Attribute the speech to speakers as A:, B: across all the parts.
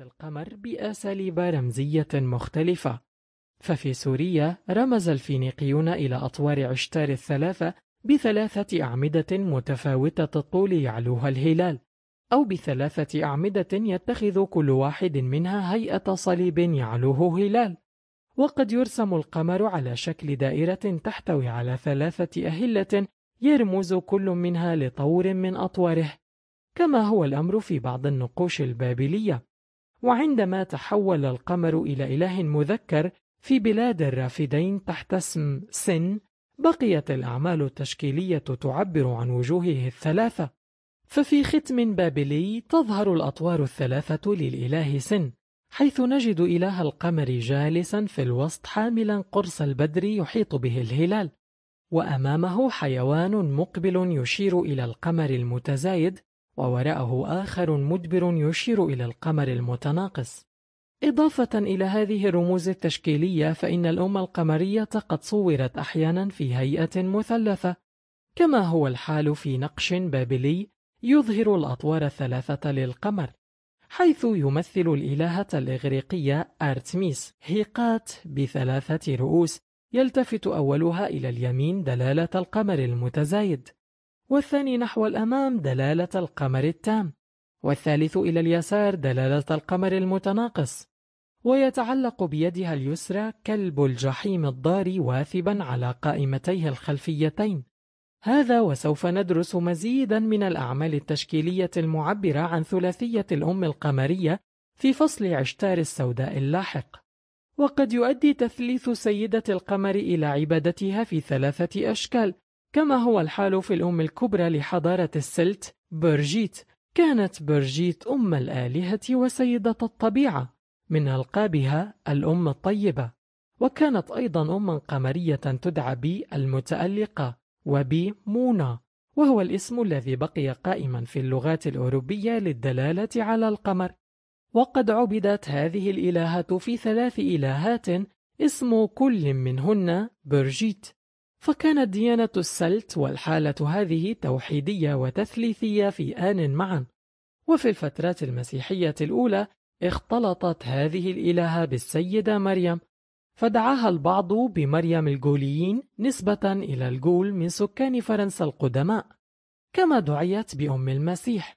A: القمر بأساليب رمزية مختلفة ففي سوريا رمز الفينيقيون إلى أطوار عشتار الثلاثة بثلاثة أعمدة متفاوتة الطول يعلوها الهلال أو بثلاثة أعمدة يتخذ كل واحد منها هيئة صليب يعلوه هلال وقد يرسم القمر على شكل دائرة تحتوي على ثلاثة أهلة يرمز كل منها لطور من أطواره كما هو الأمر في بعض النقوش البابلية وعندما تحول القمر إلى إله مذكر في بلاد الرافدين تحت اسم سن بقيت الأعمال التشكيلية تعبر عن وجوهه الثلاثة ففي ختم بابلي تظهر الأطوار الثلاثة للإله سن حيث نجد إله القمر جالسا في الوسط حاملا قرص البدر يحيط به الهلال وأمامه حيوان مقبل يشير إلى القمر المتزايد ووراءه آخر مدبر يشير إلى القمر المتناقص إضافة إلى هذه الرموز التشكيلية فإن الأم القمرية قد صورت أحيانا في هيئة مثلثة كما هو الحال في نقش بابلي يظهر الأطوار الثلاثة للقمر حيث يمثل الإلهة الإغريقية أرتميس هيقات بثلاثة رؤوس يلتفت أولها إلى اليمين دلالة القمر المتزايد والثاني نحو الأمام دلالة القمر التام والثالث إلى اليسار دلالة القمر المتناقص ويتعلق بيدها اليسرى كلب الجحيم الضاري واثبا على قائمتيه الخلفيتين هذا وسوف ندرس مزيدا من الأعمال التشكيلية المعبرة عن ثلاثية الأم القمرية في فصل عشتار السوداء اللاحق وقد يؤدي تثليث سيدة القمر إلى عبادتها في ثلاثة أشكال كما هو الحال في الأم الكبرى لحضارة السلت برجيت كانت برجيت أم الآلهة وسيدة الطبيعة من ألقابها الأم الطيبة وكانت أيضا أما قمرية تدعى بي المتألقة وبي مونا وهو الاسم الذي بقي قائما في اللغات الأوروبية للدلالة على القمر وقد عبدت هذه الإلهة في ثلاث إلهات اسم كل منهن برجيت فكانت ديانة السلت والحالة هذه توحيدية وتثليثية في آن معا وفي الفترات المسيحية الأولى اختلطت هذه الإلهة بالسيدة مريم فدعاها البعض بمريم الجوليين نسبة إلى الجول من سكان فرنسا القدماء كما دعيت بأم المسيح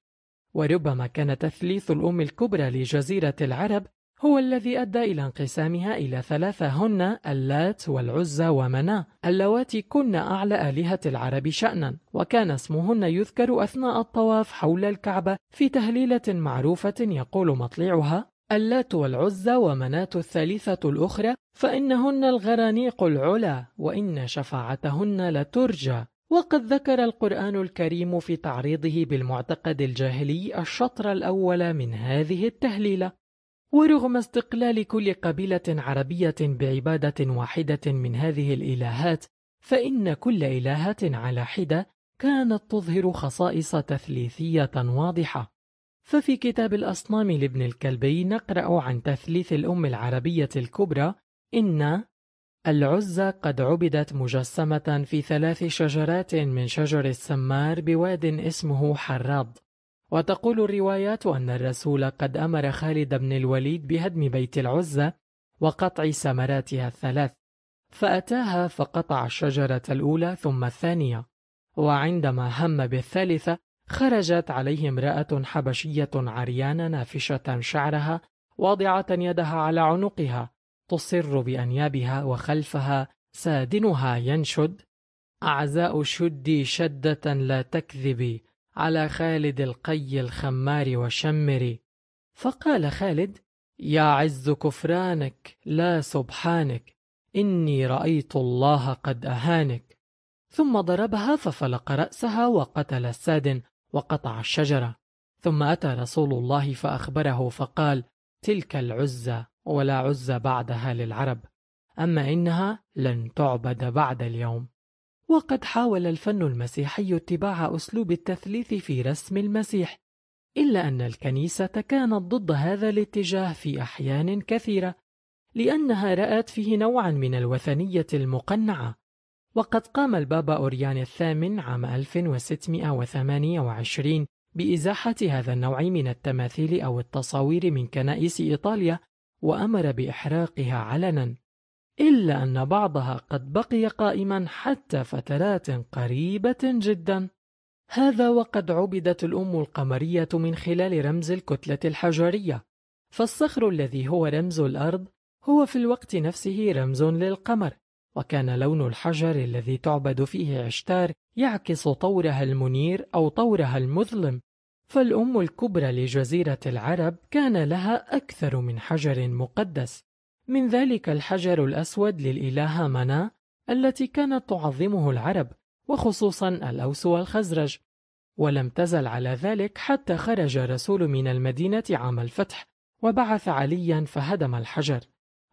A: وربما كان تثليث الأم الكبرى لجزيرة العرب هو الذي أدى إلى انقسامها إلى ثلاثة هن اللات والعزى ومناة اللواتي كن أعلى آلهة العرب شأنا وكان اسمهن يذكر أثناء الطواف حول الكعبة في تهليلة معروفة يقول مطلعها اللات والعزى ومناة الثالثة الأخرى فإنهن الغرانيق العلا وإن شفاعتهن لترجى وقد ذكر القرآن الكريم في تعريضه بالمعتقد الجاهلي الشطر الأول من هذه التهليلة ورغم استقلال كل قبيلة عربية بعبادة واحدة من هذه الإلهات فإن كل إلهة على حدة كانت تظهر خصائص تثليثية واضحة ففي كتاب الأصنام لابن الكلبي نقرأ عن تثليث الأم العربية الكبرى إن العزة قد عبدت مجسمة في ثلاث شجرات من شجر السمار بواد اسمه حراد وتقول الروايات أن الرسول قد أمر خالد بن الوليد بهدم بيت العزة وقطع ثمراتها الثلاث فأتاها فقطع الشجرة الأولى ثم الثانية وعندما هم بالثالثة خرجت عليه امرأة حبشية عريانة نافشة شعرها واضعة يدها على عنقها تصر بأنيابها وخلفها سادنها ينشد أعزاء شدي شدة لا تكذبي على خالد القي الخمار وشمري فقال خالد يا عز كفرانك لا سبحانك إني رأيت الله قد أهانك ثم ضربها ففلق رأسها وقتل السادن وقطع الشجرة ثم أتى رسول الله فأخبره فقال تلك العزة ولا عزة بعدها للعرب أما إنها لن تعبد بعد اليوم وقد حاول الفن المسيحي اتباع أسلوب التثليث في رسم المسيح إلا أن الكنيسة كانت ضد هذا الاتجاه في أحيان كثيرة لأنها رأت فيه نوعا من الوثنية المقنعة وقد قام البابا أوريان الثامن عام 1628 بإزاحة هذا النوع من التماثيل أو التصاوير من كنائس إيطاليا وأمر بإحراقها علنا إلا أن بعضها قد بقي قائما حتى فترات قريبة جدا هذا وقد عبدت الأم القمرية من خلال رمز الكتلة الحجرية فالصخر الذي هو رمز الأرض هو في الوقت نفسه رمز للقمر وكان لون الحجر الذي تعبد فيه عشتار يعكس طورها المنير أو طورها المظلم فالأم الكبرى لجزيرة العرب كان لها أكثر من حجر مقدس من ذلك الحجر الأسود للإلهة منا التي كانت تعظمه العرب وخصوصا الأوس والخزرج ولم تزل على ذلك حتى خرج رسول من المدينة عام الفتح وبعث عليا فهدم الحجر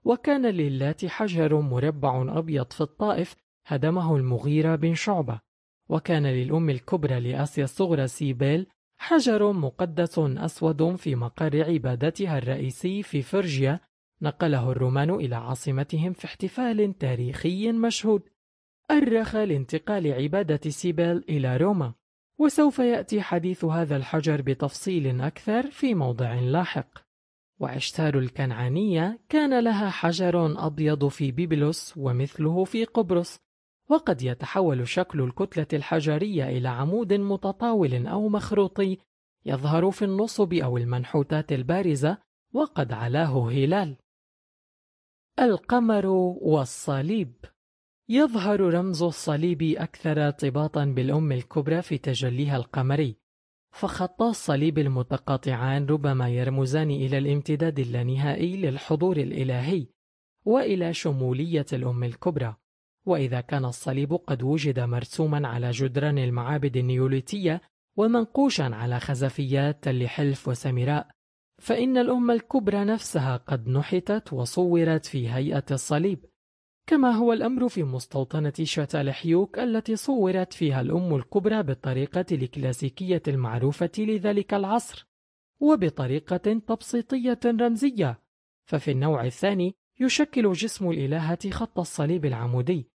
A: وكان للات حجر مربع أبيض في الطائف هدمه المغيرة بن شعبة وكان للأم الكبرى لآسيا الصغرى سيبيل حجر مقدس أسود في مقر عبادتها الرئيسي في فرجيا نقله الرومان إلى عاصمتهم في احتفال تاريخي مشهود أرخ لانتقال عبادة سيبيل إلى روما وسوف يأتي حديث هذا الحجر بتفصيل أكثر في موضع لاحق وعشتار الكنعانية كان لها حجر أبيض في بيبلوس ومثله في قبرص وقد يتحول شكل الكتلة الحجرية إلى عمود متطاول أو مخروطي يظهر في النصب أو المنحوتات البارزة وقد علاه هلال القمر والصليب يظهر رمز الصليب أكثر ارتباطا بالأم الكبرى في تجليها القمري فخطا الصليب المتقاطعان ربما يرمزان إلى الامتداد اللانهائي للحضور الإلهي وإلى شمولية الأم الكبرى وإذا كان الصليب قد وجد مرسوما على جدران المعابد النيوليتية ومنقوشا على خزفيات تل حلف وسمراء فإن الأمة الكبرى نفسها قد نحتت وصورت في هيئة الصليب كما هو الأمر في مستوطنة شتالحيوك التي صورت فيها الأم الكبرى بالطريقة الكلاسيكية المعروفة لذلك العصر وبطريقة تبسيطية رمزية ففي النوع الثاني يشكل جسم الإلهة خط الصليب العمودي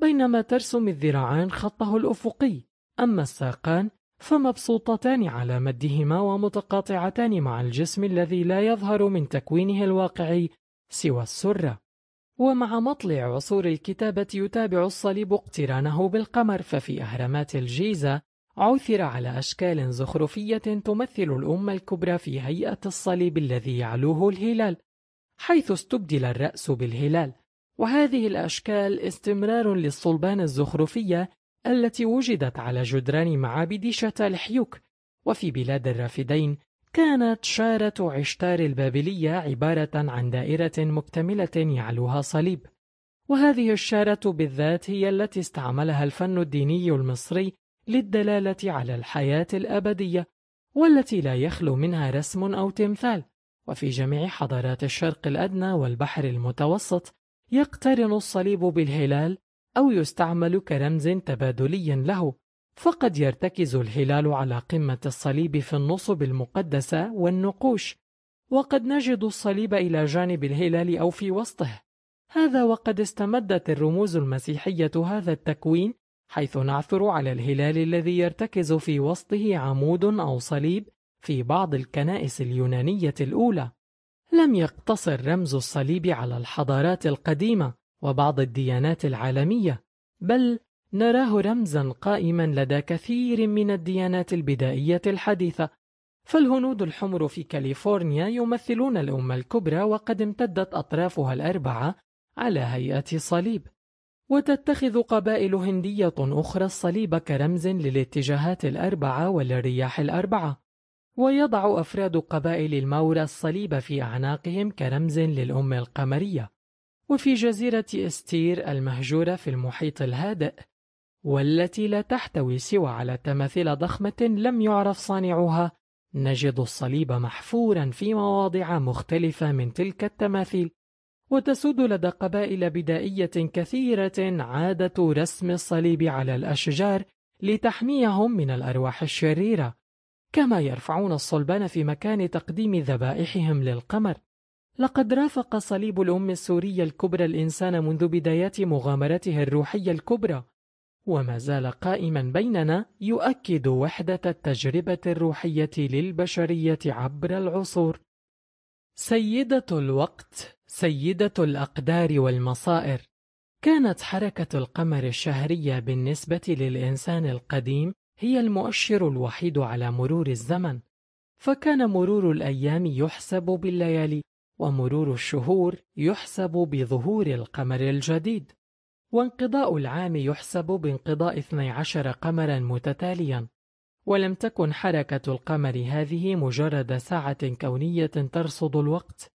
A: بينما ترسم الذراعان خطه الأفقي أما الساقان فمبسوطتان على مدهما ومتقاطعتان مع الجسم الذي لا يظهر من تكوينه الواقعي سوى السرة ومع مطلع عصور الكتابة يتابع الصليب اقترانه بالقمر ففي أهرامات الجيزة عثر على أشكال زخرفية تمثل الأمة الكبرى في هيئة الصليب الذي يعلوه الهلال حيث استبدل الرأس بالهلال وهذه الأشكال استمرار للصلبان الزخرفية التي وجدت على جدران معابد شتى الحيوك وفي بلاد الرافدين كانت شارة عشتار البابلية عبارة عن دائرة مكتملة يعلوها صليب وهذه الشارة بالذات هي التي استعملها الفن الديني المصري للدلالة على الحياة الأبدية والتي لا يخلو منها رسم أو تمثال وفي جميع حضارات الشرق الأدنى والبحر المتوسط يقترن الصليب بالهلال أو يستعمل كرمز تبادلي له فقد يرتكز الهلال على قمة الصليب في النصب المقدسة والنقوش وقد نجد الصليب إلى جانب الهلال أو في وسطه هذا وقد استمدت الرموز المسيحية هذا التكوين حيث نعثر على الهلال الذي يرتكز في وسطه عمود أو صليب في بعض الكنائس اليونانية الأولى لم يقتصر رمز الصليب على الحضارات القديمة وبعض الديانات العالمية بل نراه رمزا قائما لدى كثير من الديانات البدائية الحديثة فالهنود الحمر في كاليفورنيا يمثلون الأمة الكبرى وقد امتدت أطرافها الأربعة على هيئة صليب وتتخذ قبائل هندية أخرى الصليب كرمز للاتجاهات الأربعة وللرياح الأربعة ويضع أفراد قبائل الماورا الصليب في أعناقهم كرمز للأم القمرية وفي جزيرة استير المهجورة في المحيط الهادئ والتي لا تحتوي سوى على تماثيل ضخمة لم يعرف صانعها نجد الصليب محفورا في مواضع مختلفة من تلك التماثيل وتسود لدى قبائل بدائية كثيرة عادة رسم الصليب على الأشجار لتحميهم من الأرواح الشريرة كما يرفعون الصلبان في مكان تقديم ذبائحهم للقمر لقد رافق صليب الأم السورية الكبرى الإنسان منذ بدايات مغامرته الروحية الكبرى وما زال قائما بيننا يؤكد وحدة التجربة الروحية للبشرية عبر العصور سيدة الوقت سيدة الأقدار والمصائر كانت حركة القمر الشهرية بالنسبة للإنسان القديم هي المؤشر الوحيد على مرور الزمن فكان مرور الأيام يحسب بالليالي ومرور الشهور يحسب بظهور القمر الجديد وانقضاء العام يحسب بانقضاء 12 قمرا متتاليا ولم تكن حركة القمر هذه مجرد ساعة كونية ترصد الوقت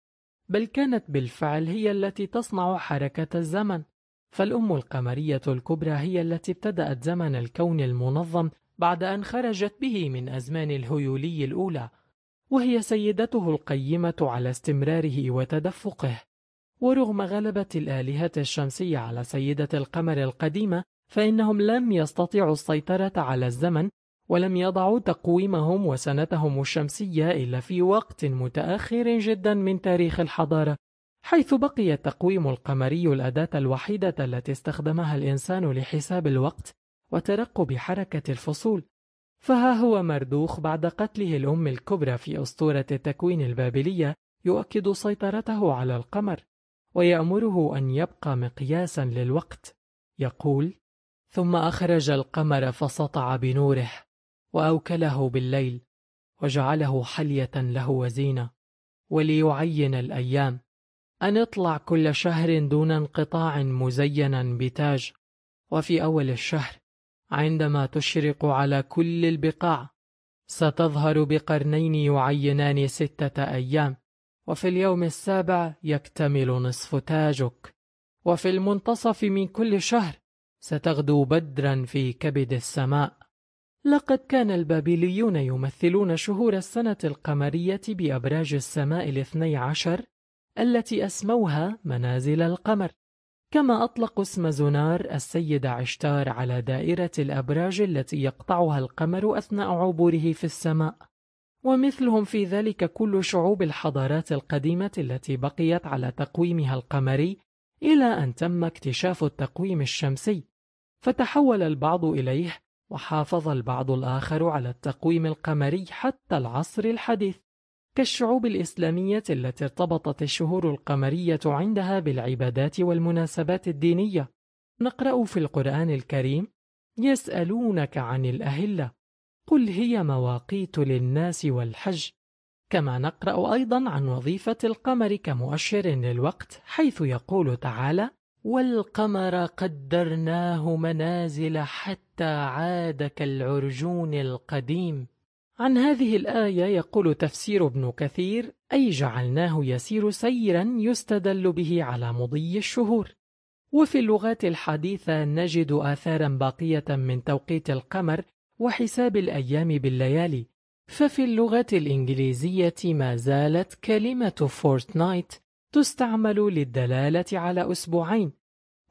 A: بل كانت بالفعل هي التي تصنع حركة الزمن فالأم القمرية الكبرى هي التي ابتدأت زمن الكون المنظم بعد أن خرجت به من أزمان الهيولي الأولى وهي سيدته القيمة على استمراره وتدفقه ورغم غلبة الآلهة الشمسية على سيدة القمر القديمة فإنهم لم يستطيعوا السيطرة على الزمن ولم يضعوا تقويمهم وسنتهم الشمسية إلا في وقت متأخر جدا من تاريخ الحضارة حيث بقي التقويم القمري الأداة الوحيدة التي استخدمها الإنسان لحساب الوقت وترقب حركة الفصول فها هو مردوخ بعد قتله الأم الكبرى في أسطورة التكوين البابلية يؤكد سيطرته على القمر ويأمره أن يبقى مقياسا للوقت يقول ثم أخرج القمر فسطع بنوره وأوكله بالليل وجعله حلية له وزينة وليعين الأيام أن اطلع كل شهر دون انقطاع مزينا بتاج وفي أول الشهر عندما تشرق على كل البقاع ستظهر بقرنين يعينان ستة أيام وفي اليوم السابع يكتمل نصف تاجك وفي المنتصف من كل شهر ستغدو بدرا في كبد السماء لقد كان البابليون يمثلون شهور السنة القمرية بأبراج السماء الاثني عشر التي أسموها منازل القمر كما أطلق اسم زونار السيدة عشتار على دائرة الأبراج التي يقطعها القمر أثناء عبوره في السماء ومثلهم في ذلك كل شعوب الحضارات القديمة التي بقيت على تقويمها القمري إلى أن تم اكتشاف التقويم الشمسي فتحول البعض إليه وحافظ البعض الآخر على التقويم القمري حتى العصر الحديث كالشعوب الإسلامية التي ارتبطت الشهور القمرية عندها بالعبادات والمناسبات الدينية نقرأ في القرآن الكريم يسألونك عن الأهلة قل هي مواقيت للناس والحج كما نقرأ أيضا عن وظيفة القمر كمؤشر للوقت حيث يقول تعالى والقمر قدرناه منازل حتى عاد كالعرجون القديم عن هذه الآية يقول تفسير ابن كثير أي جعلناه يسير سيرا يستدل به على مضي الشهور وفي اللغات الحديثة نجد آثارا باقية من توقيت القمر وحساب الأيام بالليالي ففي اللغة الإنجليزية ما زالت كلمة فورتنايت تستعمل للدلالة على أسبوعين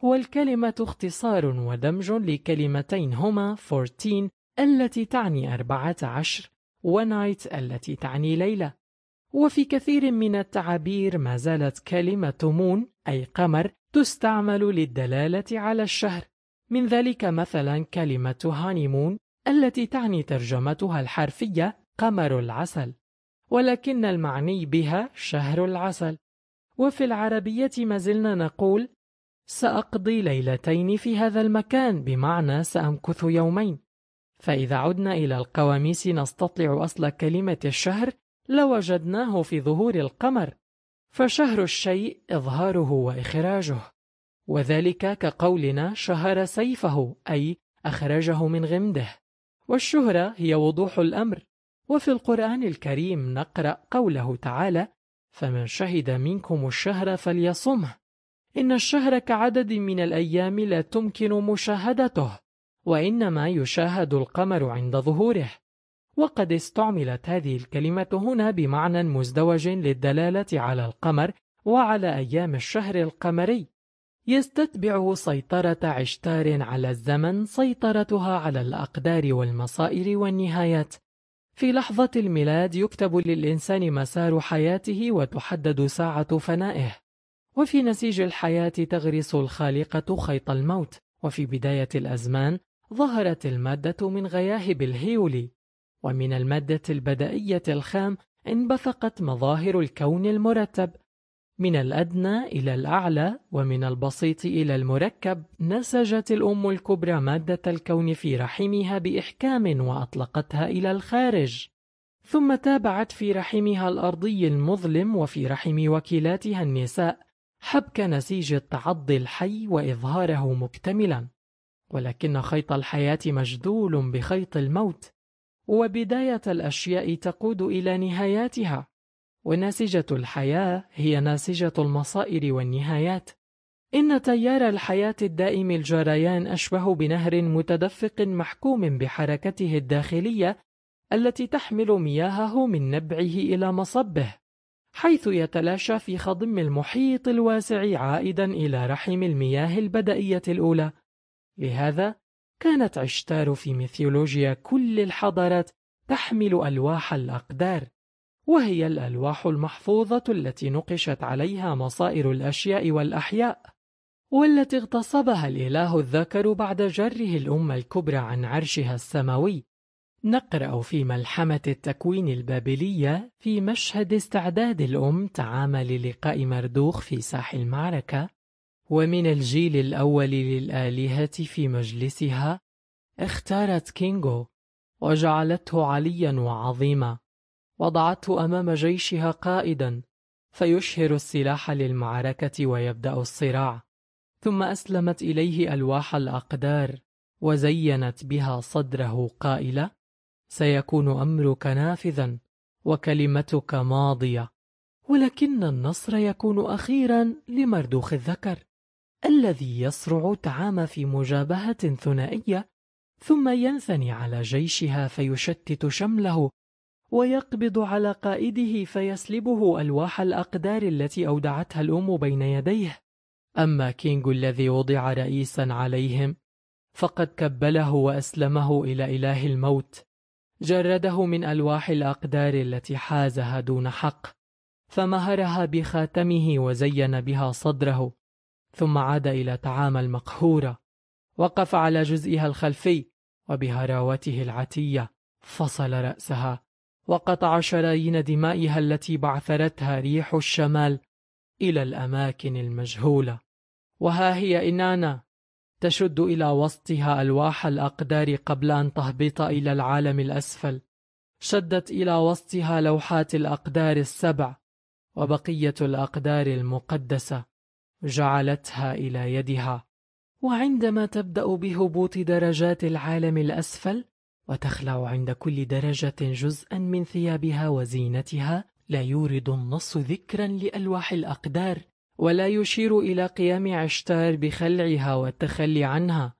A: والكلمة اختصار ودمج لكلمتين هما فورتين التي تعني 14 ونايت التي تعني ليلة وفي كثير من التعابير ما زالت كلمة مون أي قمر تستعمل للدلالة على الشهر من ذلك مثلا كلمة هانيمون التي تعني ترجمتها الحرفية قمر العسل ولكن المعني بها شهر العسل وفي العربية ما زلنا نقول سأقضي ليلتين في هذا المكان بمعنى سأمكث يومين فإذا عدنا إلى القواميس نستطلع أصل كلمة الشهر لوجدناه في ظهور القمر فشهر الشيء إظهاره وإخراجه وذلك كقولنا شهر سيفه أي أخرجه من غمده والشهرة هي وضوح الأمر وفي القرآن الكريم نقرأ قوله تعالى فمن شهد منكم الشهر فليصمه إن الشهر كعدد من الأيام لا تمكن مشاهدته وإنما يشاهد القمر عند ظهوره وقد استعملت هذه الكلمة هنا بمعنى مزدوج للدلالة على القمر وعلى أيام الشهر القمري يستتبع سيطرة عشتار على الزمن سيطرتها على الأقدار والمصائر والنهايات في لحظة الميلاد يكتب للإنسان مسار حياته وتحدد ساعة فنائه وفي نسيج الحياة تغرس الخالقة خيط الموت وفي بداية الأزمان ظهرت المادة من غياهب الهيولي ومن المادة البدائية الخام انبثقت مظاهر الكون المرتب من الأدنى إلى الأعلى ومن البسيط إلى المركب نسجت الأم الكبرى مادة الكون في رحمها بإحكام وأطلقتها إلى الخارج ثم تابعت في رحمها الأرضي المظلم وفي رحم وكيلاتها النساء حبك نسيج التعض الحي وإظهاره مكتملا ولكن خيط الحياة مجذول بخيط الموت وبداية الأشياء تقود إلى نهاياتها وناسجة الحياة هي ناسجة المصائر والنهايات إن تيار الحياة الدائم الجريان أشبه بنهر متدفق محكوم بحركته الداخلية التي تحمل مياهه من نبعه إلى مصبه حيث يتلاشى في خضم المحيط الواسع عائدا إلى رحم المياه البدائيه الأولى لهذا كانت عشتار في ميثولوجيا كل الحضارات تحمل ألواح الأقدار وهي الألواح المحفوظة التي نقشت عليها مصائر الأشياء والأحياء والتي اغتصبها الإله الذكر بعد جره الأمة الكبرى عن عرشها السماوي نقرأ في ملحمة التكوين البابلية في مشهد استعداد الأم تعامل للقاء مردوخ في ساح المعركة ومن الجيل الأول للآلهة في مجلسها اختارت كينغو وجعلته عليا وعظيما وضعته أمام جيشها قائدا فيشهر السلاح للمعركة ويبدأ الصراع ثم أسلمت إليه ألواح الأقدار وزينت بها صدره قائلة سيكون أمرك نافذا وكلمتك ماضية ولكن النصر يكون أخيرا لمردوخ الذكر الذي يصرع تعامى في مجابهة ثنائية ثم ينثني على جيشها فيشتت شمله ويقبض على قائده فيسلبه ألواح الأقدار التي أودعتها الأم بين يديه أما كينغ الذي وضع رئيسا عليهم فقد كبله وأسلمه إلى إله الموت جرده من ألواح الأقدار التي حازها دون حق فمهرها بخاتمه وزين بها صدره ثم عاد إلى طعام المقهورة وقف على جزئها الخلفي وبهراوته العتية فصل رأسها وقطع شرايين دمائها التي بعثرتها ريح الشمال إلى الأماكن المجهولة وها هي إنانا تشد إلى وسطها ألواح الأقدار قبل أن تهبط إلى العالم الأسفل شدت إلى وسطها لوحات الأقدار السبع وبقية الأقدار المقدسة جعلتها إلى يدها وعندما تبدأ بهبوط درجات العالم الأسفل وتخلع عند كل درجة جزءا من ثيابها وزينتها لا يورد النص ذكرا لألواح الأقدار ولا يشير إلى قيام عشتار بخلعها والتخلي عنها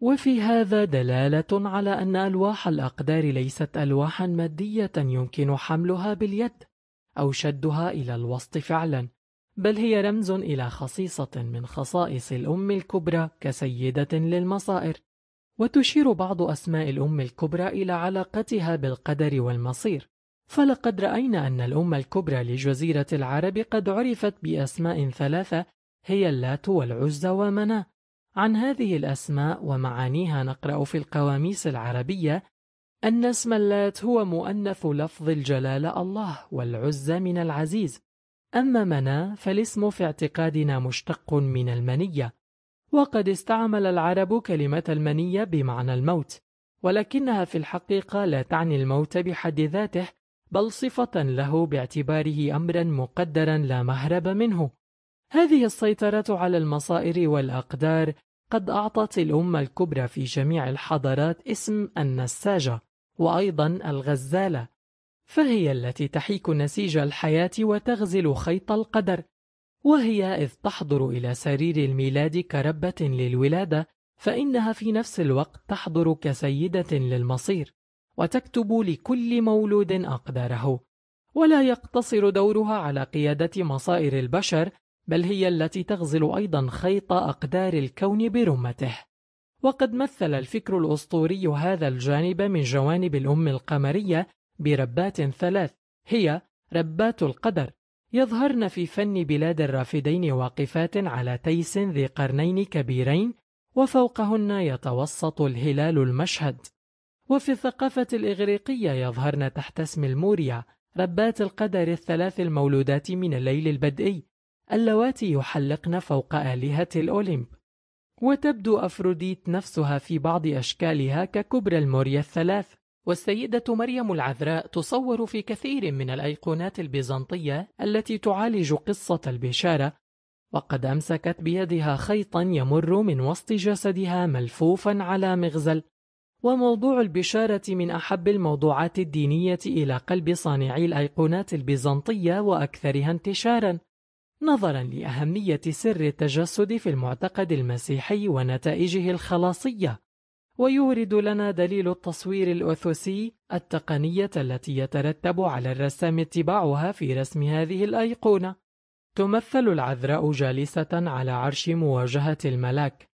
A: وفي هذا دلالة على أن ألواح الأقدار ليست ألواحا مادية يمكن حملها باليد أو شدها إلى الوسط فعلا بل هي رمز إلى خصيصة من خصائص الأم الكبرى كسيدة للمصائر وتشير بعض أسماء الأم الكبرى إلى علاقتها بالقدر والمصير فلقد رأينا أن الأم الكبرى لجزيرة العرب قد عرفت بأسماء ثلاثة هي اللات والعزى ومناه عن هذه الأسماء ومعانيها نقرأ في القواميس العربية أن اسم اللات هو مؤنث لفظ الجلالة الله والعزى من العزيز أما منا فالاسم في اعتقادنا مشتق من المنية وقد استعمل العرب كلمة المنية بمعنى الموت ولكنها في الحقيقة لا تعني الموت بحد ذاته بل صفة له باعتباره أمرا مقدرا لا مهرب منه هذه السيطرة على المصائر والأقدار قد أعطت الأمة الكبرى في جميع الحضارات اسم النساجة وأيضا الغزالة فهي التي تحيك نسيج الحياة وتغزل خيط القدر وهي إذ تحضر إلى سرير الميلاد كربة للولادة فإنها في نفس الوقت تحضر كسيدة للمصير وتكتب لكل مولود أقداره ولا يقتصر دورها على قيادة مصائر البشر بل هي التي تغزل أيضا خيط أقدار الكون برمته وقد مثل الفكر الأسطوري هذا الجانب من جوانب الأم القمرية بربات ثلاث هي ربات القدر يظهرن في فن بلاد الرافدين واقفات على تيس ذي قرنين كبيرين وفوقهن يتوسط الهلال المشهد وفي الثقافة الإغريقية يظهرن تحت اسم الموريا ربات القدر الثلاث المولودات من الليل البدئي اللواتي يحلقن فوق آلهة الأوليمب وتبدو أفروديت نفسها في بعض أشكالها ككبرى الموريا الثلاث والسيدة مريم العذراء تصور في كثير من الأيقونات البيزنطية التي تعالج قصة البشارة وقد أمسكت بيدها خيطا يمر من وسط جسدها ملفوفا على مغزل وموضوع البشارة من أحب الموضوعات الدينية إلى قلب صانعي الأيقونات البيزنطية وأكثرها انتشارا نظرا لأهمية سر التجسد في المعتقد المسيحي ونتائجه الخلاصية ويورد لنا دليل التصوير الأثوسي التقنية التي يترتب على الرسام اتباعها في رسم هذه الأيقونة تمثل العذراء جالسة على عرش مواجهة الملاك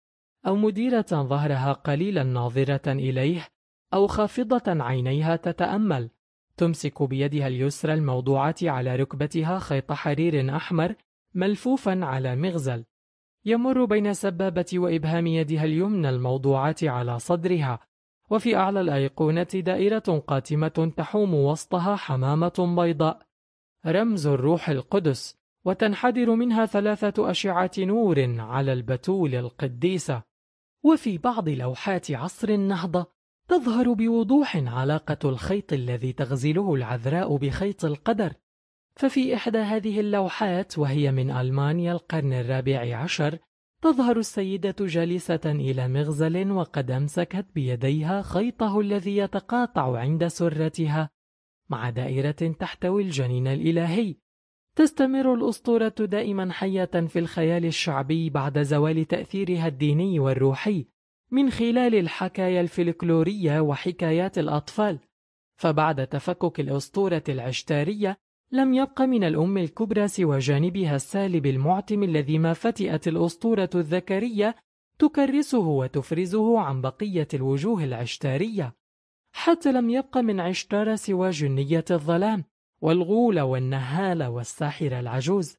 A: أو مديرة ظهرها قليلا ناظرة إليه أو خافضة عينيها تتأمل تمسك بيدها اليسرى الموضوعة على ركبتها خيط حرير أحمر ملفوفا على مغزل يمر بين سبابة وإبهام يدها اليمنى الموضوعات على صدرها وفي أعلى الأيقونة دائرة قاتمة تحوم وسطها حمامة بيضاء رمز الروح القدس وتنحدر منها ثلاثة أشعة نور على البتول القديسة وفي بعض لوحات عصر النهضة تظهر بوضوح علاقة الخيط الذي تغزله العذراء بخيط القدر ففي إحدى هذه اللوحات وهي من ألمانيا القرن الرابع عشر تظهر السيدة جالسة إلى مغزل وقد أمسكت بيديها خيطه الذي يتقاطع عند سرتها مع دائرة تحتوي الجنين الإلهي تستمر الأسطورة دائما حية في الخيال الشعبي بعد زوال تأثيرها الديني والروحي من خلال الحكاية الفلكلورية وحكايات الأطفال فبعد تفكك الأسطورة العشتارية لم يبق من الأم الكبرى سوى جانبها السالب المعتم الذي ما فتئت الأسطورة الذكرية تكرسه وتفرزه عن بقية الوجوه العشتارية حتى لم يبق من عشتار سوى جنية الظلام والغول والنهال والساحر العجوز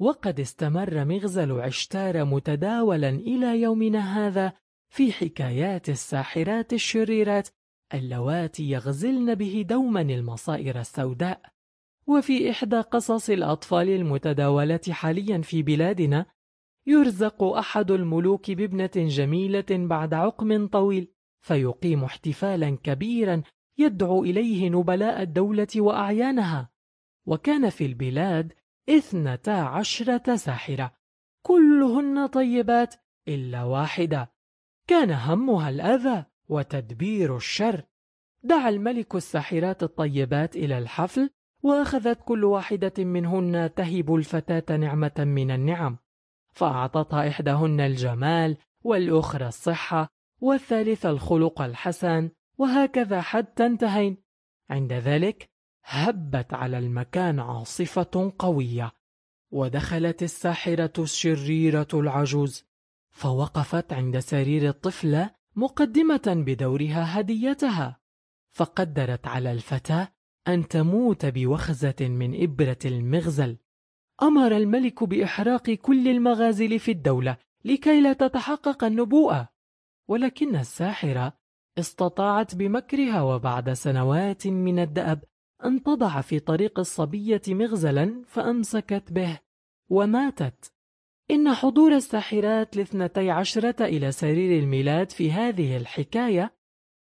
A: وقد استمر مغزل عشتار متداولا إلى يومنا هذا في حكايات الساحرات الشريرات اللواتي يغزلن به دوما المصائر السوداء وفي إحدى قصص الأطفال المتداولة حاليا في بلادنا يرزق أحد الملوك بابنة جميلة بعد عقم طويل فيقيم احتفالا كبيرا يدعو إليه نبلاء الدولة وأعيانها وكان في البلاد اثنتا عشرة ساحرة كلهن طيبات إلا واحدة كان همها الأذى وتدبير الشر دعا الملك الساحرات الطيبات إلى الحفل واخذت كل واحده منهن تهب الفتاه نعمه من النعم فاعطتها احداهن الجمال والاخرى الصحه والثالثه الخلق الحسن وهكذا حتى انتهين عند ذلك هبت على المكان عاصفه قويه ودخلت الساحره الشريره العجوز فوقفت عند سرير الطفله مقدمه بدورها هديتها فقدرت على الفتاه أن تموت بوخزة من إبرة المغزل أمر الملك بإحراق كل المغازل في الدولة لكي لا تتحقق النبوءة ولكن الساحرة استطاعت بمكرها وبعد سنوات من الدأب أن تضع في طريق الصبية مغزلا فأمسكت به وماتت إن حضور الساحرات الاثنتي عشرة إلى سرير الميلاد في هذه الحكاية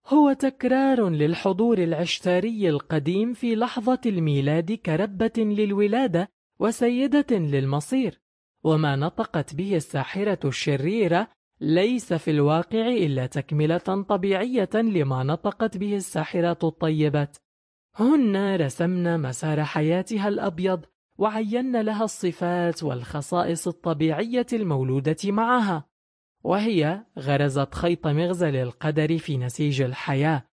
A: هو تكرار للحضور العشتاري القديم في لحظة الميلاد كربة للولادة وسيدة للمصير وما نطقت به الساحرة الشريرة ليس في الواقع إلا تكملة طبيعية لما نطقت به الساحرة الطيبة هن رسمن مسار حياتها الأبيض وعين لها الصفات والخصائص الطبيعية المولودة معها وهي غرزت خيط مغزل القدر في نسيج الحياة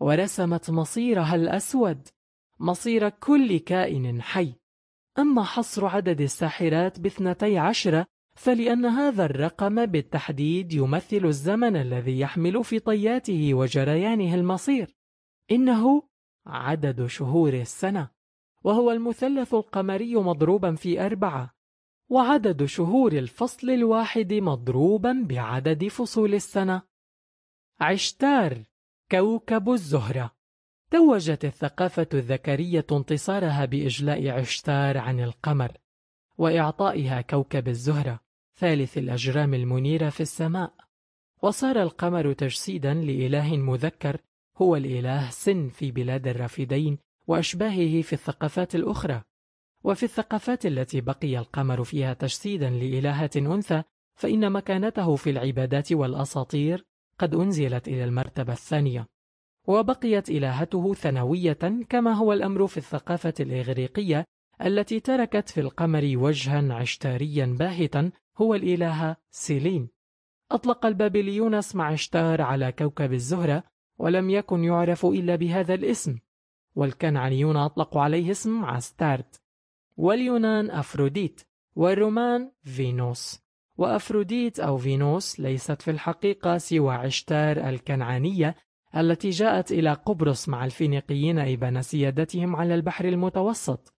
A: ورسمت مصيرها الأسود مصير كل كائن حي أما حصر عدد الساحرات باثنتي عشرة فلأن هذا الرقم بالتحديد يمثل الزمن الذي يحمل في طياته وجريانه المصير إنه عدد شهور السنة وهو المثلث القمري مضروبا في أربعة وعدد شهور الفصل الواحد مضروبا بعدد فصول السنة عشتار كوكب الزهرة توجت الثقافة الذكرية انتصارها بإجلاء عشتار عن القمر وإعطائها كوكب الزهرة ثالث الأجرام المنيرة في السماء وصار القمر تجسيدا لإله مذكر هو الإله سن في بلاد الرافدين وأشباهه في الثقافات الأخرى وفي الثقافات التي بقي القمر فيها تجسيدا لإلهة أنثى فإن مكانته في العبادات والأساطير قد أنزلت إلى المرتبة الثانية وبقيت إلهته ثانوية كما هو الأمر في الثقافة الإغريقية التي تركت في القمر وجها عشتاريا باهتا هو الإلهة سيلين أطلق البابليون اسم عشتار على كوكب الزهرة ولم يكن يعرف إلا بهذا الاسم والكنعانيون أطلقوا عليه اسم عستارت واليونان أفروديت والرومان فينوس وأفروديت أو فينوس ليست في الحقيقة سوى عشتار الكنعانية التي جاءت إلى قبرص مع الفينيقيين إبان سيادتهم على البحر المتوسط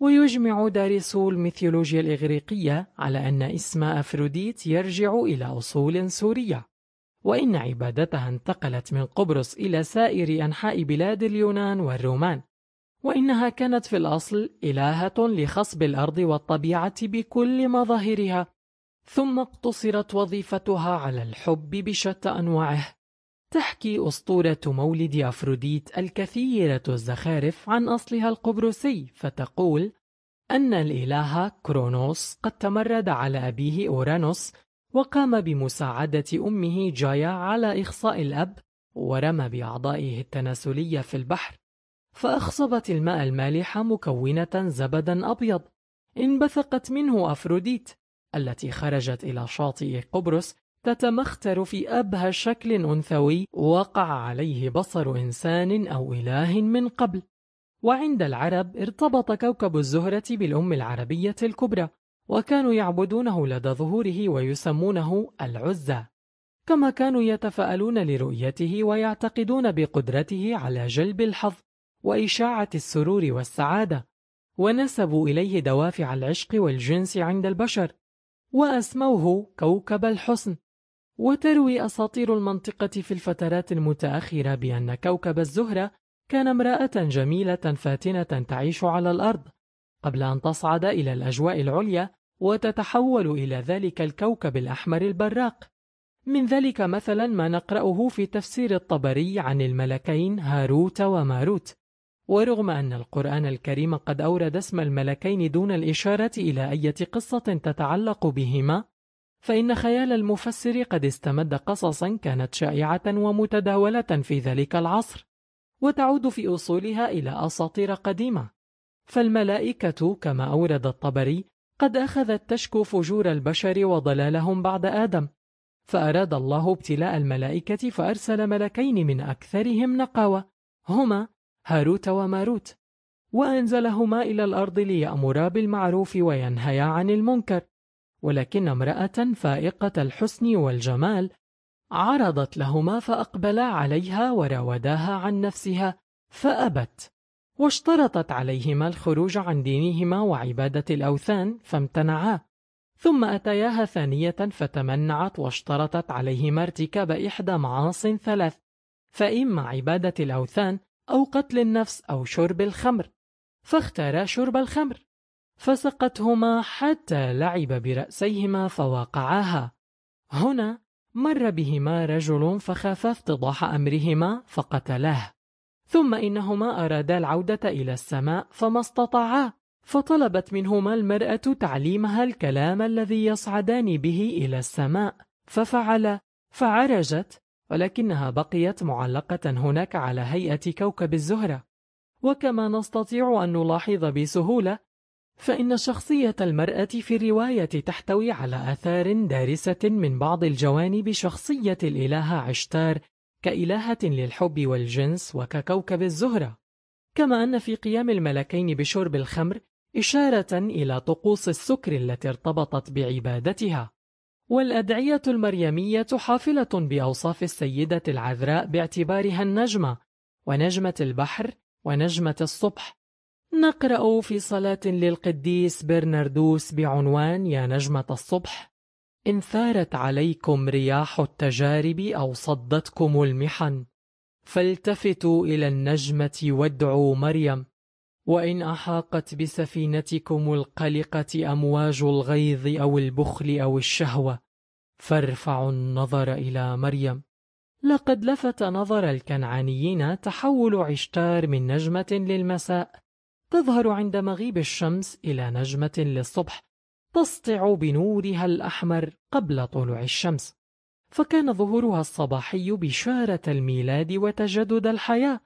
A: ويجمع دارسو الميثولوجيا الإغريقية على أن اسم أفروديت يرجع إلى أصول سورية وإن عبادتها انتقلت من قبرص إلى سائر أنحاء بلاد اليونان والرومان وإنها كانت في الأصل إلهة لخصب الأرض والطبيعة بكل مظاهرها ثم اقتصرت وظيفتها على الحب بشتى أنواعه تحكي أسطورة مولد أفروديت الكثيرة الزخارف عن أصلها القبرصي فتقول أن الإله كرونوس قد تمرد على أبيه أورانوس وقام بمساعدة أمه جايا على إخصاء الأب ورمى بأعضائه التناسلية في البحر فأخصبت الماء المالح مكونة زبدا أبيض انبثقت منه أفروديت التي خرجت إلى شاطئ قبرص تتمختر في أبهى شكل أنثوي وقع عليه بصر إنسان أو إله من قبل وعند العرب ارتبط كوكب الزهرة بالأم العربية الكبرى وكانوا يعبدونه لدى ظهوره ويسمونه العزة كما كانوا يتفاءلون لرؤيته ويعتقدون بقدرته على جلب الحظ وإشاعة السرور والسعادة ونسبوا إليه دوافع العشق والجنس عند البشر وأسموه كوكب الحسن وتروي أساطير المنطقة في الفترات المتأخرة بأن كوكب الزهرة كان امرأة جميلة فاتنة تعيش على الأرض قبل أن تصعد إلى الأجواء العليا وتتحول إلى ذلك الكوكب الأحمر البراق من ذلك مثلا ما نقرأه في تفسير الطبري عن الملكين هاروت وماروت ورغم أن القرآن الكريم قد أورد اسم الملكين دون الإشارة إلى أي قصة تتعلق بهما فإن خيال المفسر قد استمد قصصا كانت شائعة ومتداولة في ذلك العصر وتعود في أصولها إلى أساطير قديمة فالملائكة كما أورد الطبري قد أخذت تشكو فجور البشر وضلالهم بعد آدم فأراد الله ابتلاء الملائكة فأرسل ملكين من أكثرهم نقاوة هما هاروت وماروت وأنزلهما إلى الأرض ليأمرا بالمعروف وينهيا عن المنكر ولكن امرأة فائقة الحسن والجمال عرضت لهما فأقبلا عليها وراوداها عن نفسها فأبت واشترطت عليهما الخروج عن دينهما وعبادة الأوثان فامتنعا ثم أتياها ثانية فتمنعت واشترطت عليهما ارتكاب إحدى معاص ثلاث فإما عبادة الأوثان أو قتل النفس أو شرب الخمر فاختارا شرب الخمر فسقتهما حتى لعب برأسيهما فواقعاها هنا مر بهما رجل فخاف افتضاح أمرهما فقتلاه ثم إنهما أرادا العودة إلى السماء فما استطاعا فطلبت منهما المرأة تعليمها الكلام الذي يصعدان به إلى السماء ففعلا فعرجت ولكنها بقيت معلقة هناك على هيئة كوكب الزهرة وكما نستطيع أن نلاحظ بسهولة فإن شخصية المرأة في الرواية تحتوي على آثار دارسة من بعض الجوانب شخصية الإلهة عشتار كإلهة للحب والجنس وككوكب الزهرة كما أن في قيام الملكين بشرب الخمر إشارة إلى طقوس السكر التي ارتبطت بعبادتها والأدعية المريمية حافلة بأوصاف السيدة العذراء باعتبارها النجمة ونجمة البحر ونجمة الصبح نقرأ في صلاة للقديس برناردوس بعنوان يا نجمة الصبح إن ثارت عليكم رياح التجارب أو صدتكم المحن فالتفتوا إلى النجمة وادعوا مريم وإن أحاقت بسفينتكم القلقة أمواج الغيظ أو البخل أو الشهوة فارفعوا النظر إلى مريم لقد لفت نظر الكنعانيين تحول عشتار من نجمة للمساء تظهر عند مغيب الشمس إلى نجمة للصبح تسطع بنورها الأحمر قبل طلوع الشمس فكان ظهورها الصباحي بشارة الميلاد وتجدد الحياة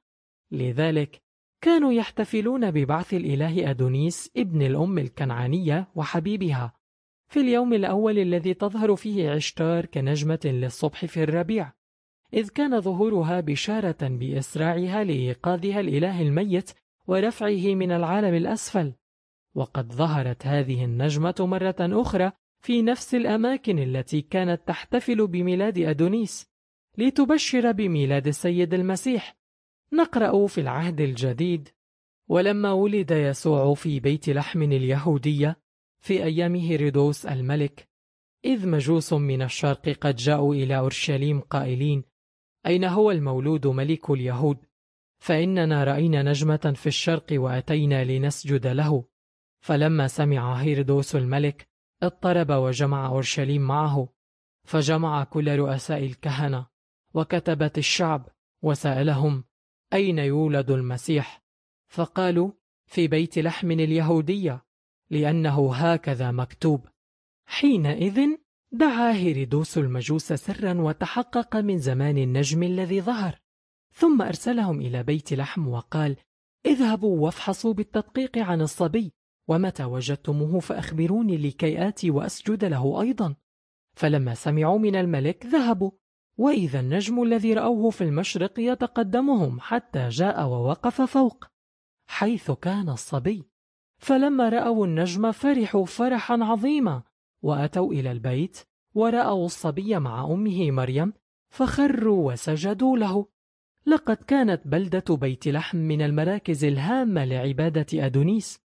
A: لذلك كانوا يحتفلون ببعث الإله أدونيس ابن الأم الكنعانية وحبيبها في اليوم الأول الذي تظهر فيه عشتار كنجمة للصبح في الربيع إذ كان ظهورها بشارة بإسراعها لإيقاظها الإله الميت ورفعه من العالم الأسفل وقد ظهرت هذه النجمة مرة أخرى في نفس الأماكن التي كانت تحتفل بميلاد أدونيس لتبشر بميلاد السيد المسيح نقرأ في العهد الجديد ولما ولد يسوع في بيت لحم اليهودية في ايام هيرودوس الملك إذ مجوس من الشرق قد جاءوا إلى أورشليم قائلين أين هو المولود ملك اليهود فإننا رأينا نجمة في الشرق وأتينا لنسجد له فلما سمع هيردوس الملك اضطرب وجمع أورشليم معه فجمع كل رؤساء الكهنة وكتبة الشعب وسألهم أين يولد المسيح؟ فقالوا في بيت لحم اليهودية لأنه هكذا مكتوب حينئذ دعا هيرودوس المجوس سرا وتحقق من زمان النجم الذي ظهر ثم أرسلهم إلى بيت لحم وقال اذهبوا وافحصوا بالتدقيق عن الصبي ومتى وجدتموه فأخبروني لكي آتي وأسجد له أيضا فلما سمعوا من الملك ذهبوا وإذا النجم الذي رأوه في المشرق يتقدمهم حتى جاء ووقف فوق حيث كان الصبي فلما رأوا النجم فرحوا فرحا عظيما وأتوا إلى البيت ورأوا الصبي مع أمه مريم فخروا وسجدوا له لقد كانت بلدة بيت لحم من المراكز الهامة لعبادة أدونيس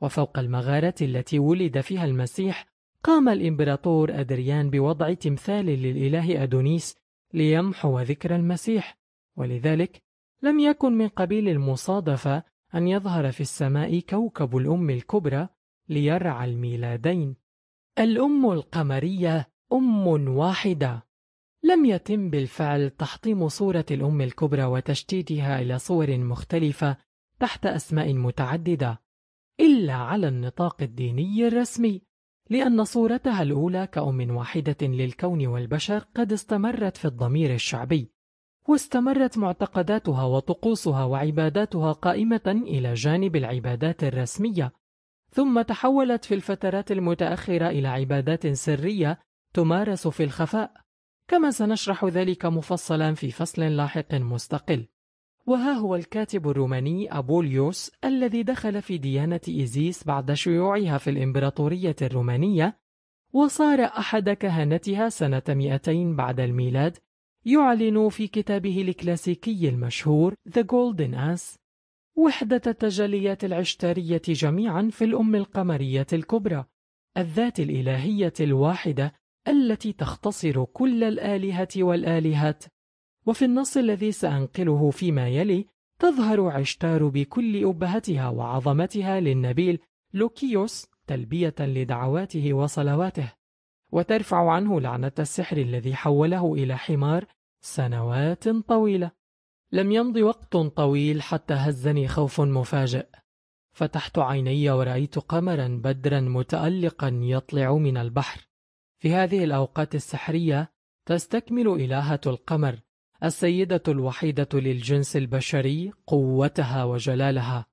A: وفوق المغارة التي ولد فيها المسيح قام الإمبراطور أدريان بوضع تمثال للإله أدونيس ليمحو ذكر المسيح ولذلك لم يكن من قبيل المصادفة أن يظهر في السماء كوكب الأم الكبرى ليرعى الميلادين الأم القمرية أم واحدة لم يتم بالفعل تحطيم صورة الأم الكبرى وتشتيتها إلى صور مختلفة تحت أسماء متعددة إلا على النطاق الديني الرسمي لأن صورتها الأولى كأم واحدة للكون والبشر قد استمرت في الضمير الشعبي واستمرت معتقداتها وطقوسها وعباداتها قائمة إلى جانب العبادات الرسمية ثم تحولت في الفترات المتأخرة إلى عبادات سرية تمارس في الخفاء كما سنشرح ذلك مفصلا في فصل لاحق مستقل وها هو الكاتب الروماني أبوليوس الذي دخل في ديانة إيزيس بعد شيوعها في الإمبراطورية الرومانية وصار أحد كهنتها سنة 200 بعد الميلاد يعلن في كتابه الكلاسيكي المشهور The Golden Ass وحدة التجليات العشترية جميعا في الأم القمرية الكبرى الذات الإلهية الواحدة التي تختصر كل الآلهة والآلهات وفي النص الذي سأنقله فيما يلي تظهر عشتار بكل أبهتها وعظمتها للنبيل لوكيوس تلبية لدعواته وصلواته وترفع عنه لعنة السحر الذي حوله إلى حمار سنوات طويلة لم يمض وقت طويل حتى هزني خوف مفاجئ فتحت عيني ورأيت قمرا بدرا متألقا يطلع من البحر في هذه الأوقات السحرية تستكمل إلهة القمر السيدة الوحيدة للجنس البشري قوتها وجلالها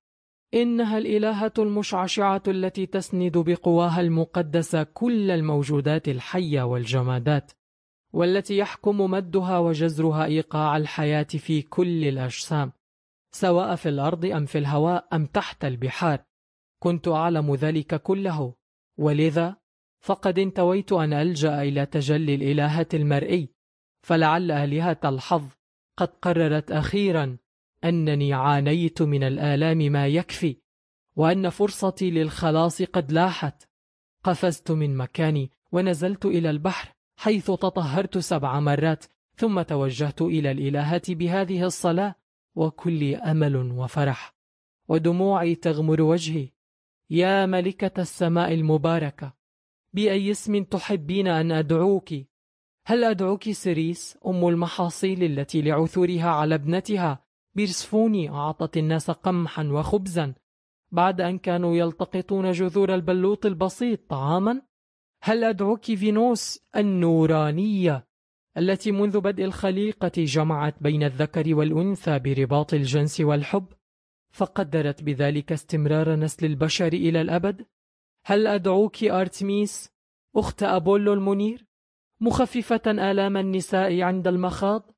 A: إنها الإلهة المشعشعة التي تسند بقواها المقدسة كل الموجودات الحية والجمادات والتي يحكم مدها وجزرها إيقاع الحياة في كل الأجسام سواء في الأرض أم في الهواء أم تحت البحار كنت أعلم ذلك كله ولذا فقد انتويت أن ألجأ إلى تجلي الإلهة المرئي فلعل هلهة الحظ قد قررت أخيرا أنني عانيت من الآلام ما يكفي وأن فرصتي للخلاص قد لاحت قفزت من مكاني ونزلت إلى البحر حيث تطهرت سبع مرات ثم توجهت إلى الإلهة بهذه الصلاة وكلي أمل وفرح ودموعي تغمر وجهي يا ملكة السماء المباركة بأي اسم تحبين أن أدعوك هل أدعوك سيريس أم المحاصيل التي لعثورها على ابنتها بيرسفوني أعطت الناس قمحا وخبزا بعد أن كانوا يلتقطون جذور البلوط البسيط طعاما؟ هل أدعوك فينوس النورانية التي منذ بدء الخليقة جمعت بين الذكر والأنثى برباط الجنس والحب فقدرت بذلك استمرار نسل البشر إلى الأبد؟ هل أدعوك أرتميس أخت أبولو المنير مخففة آلام النساء عند المخاض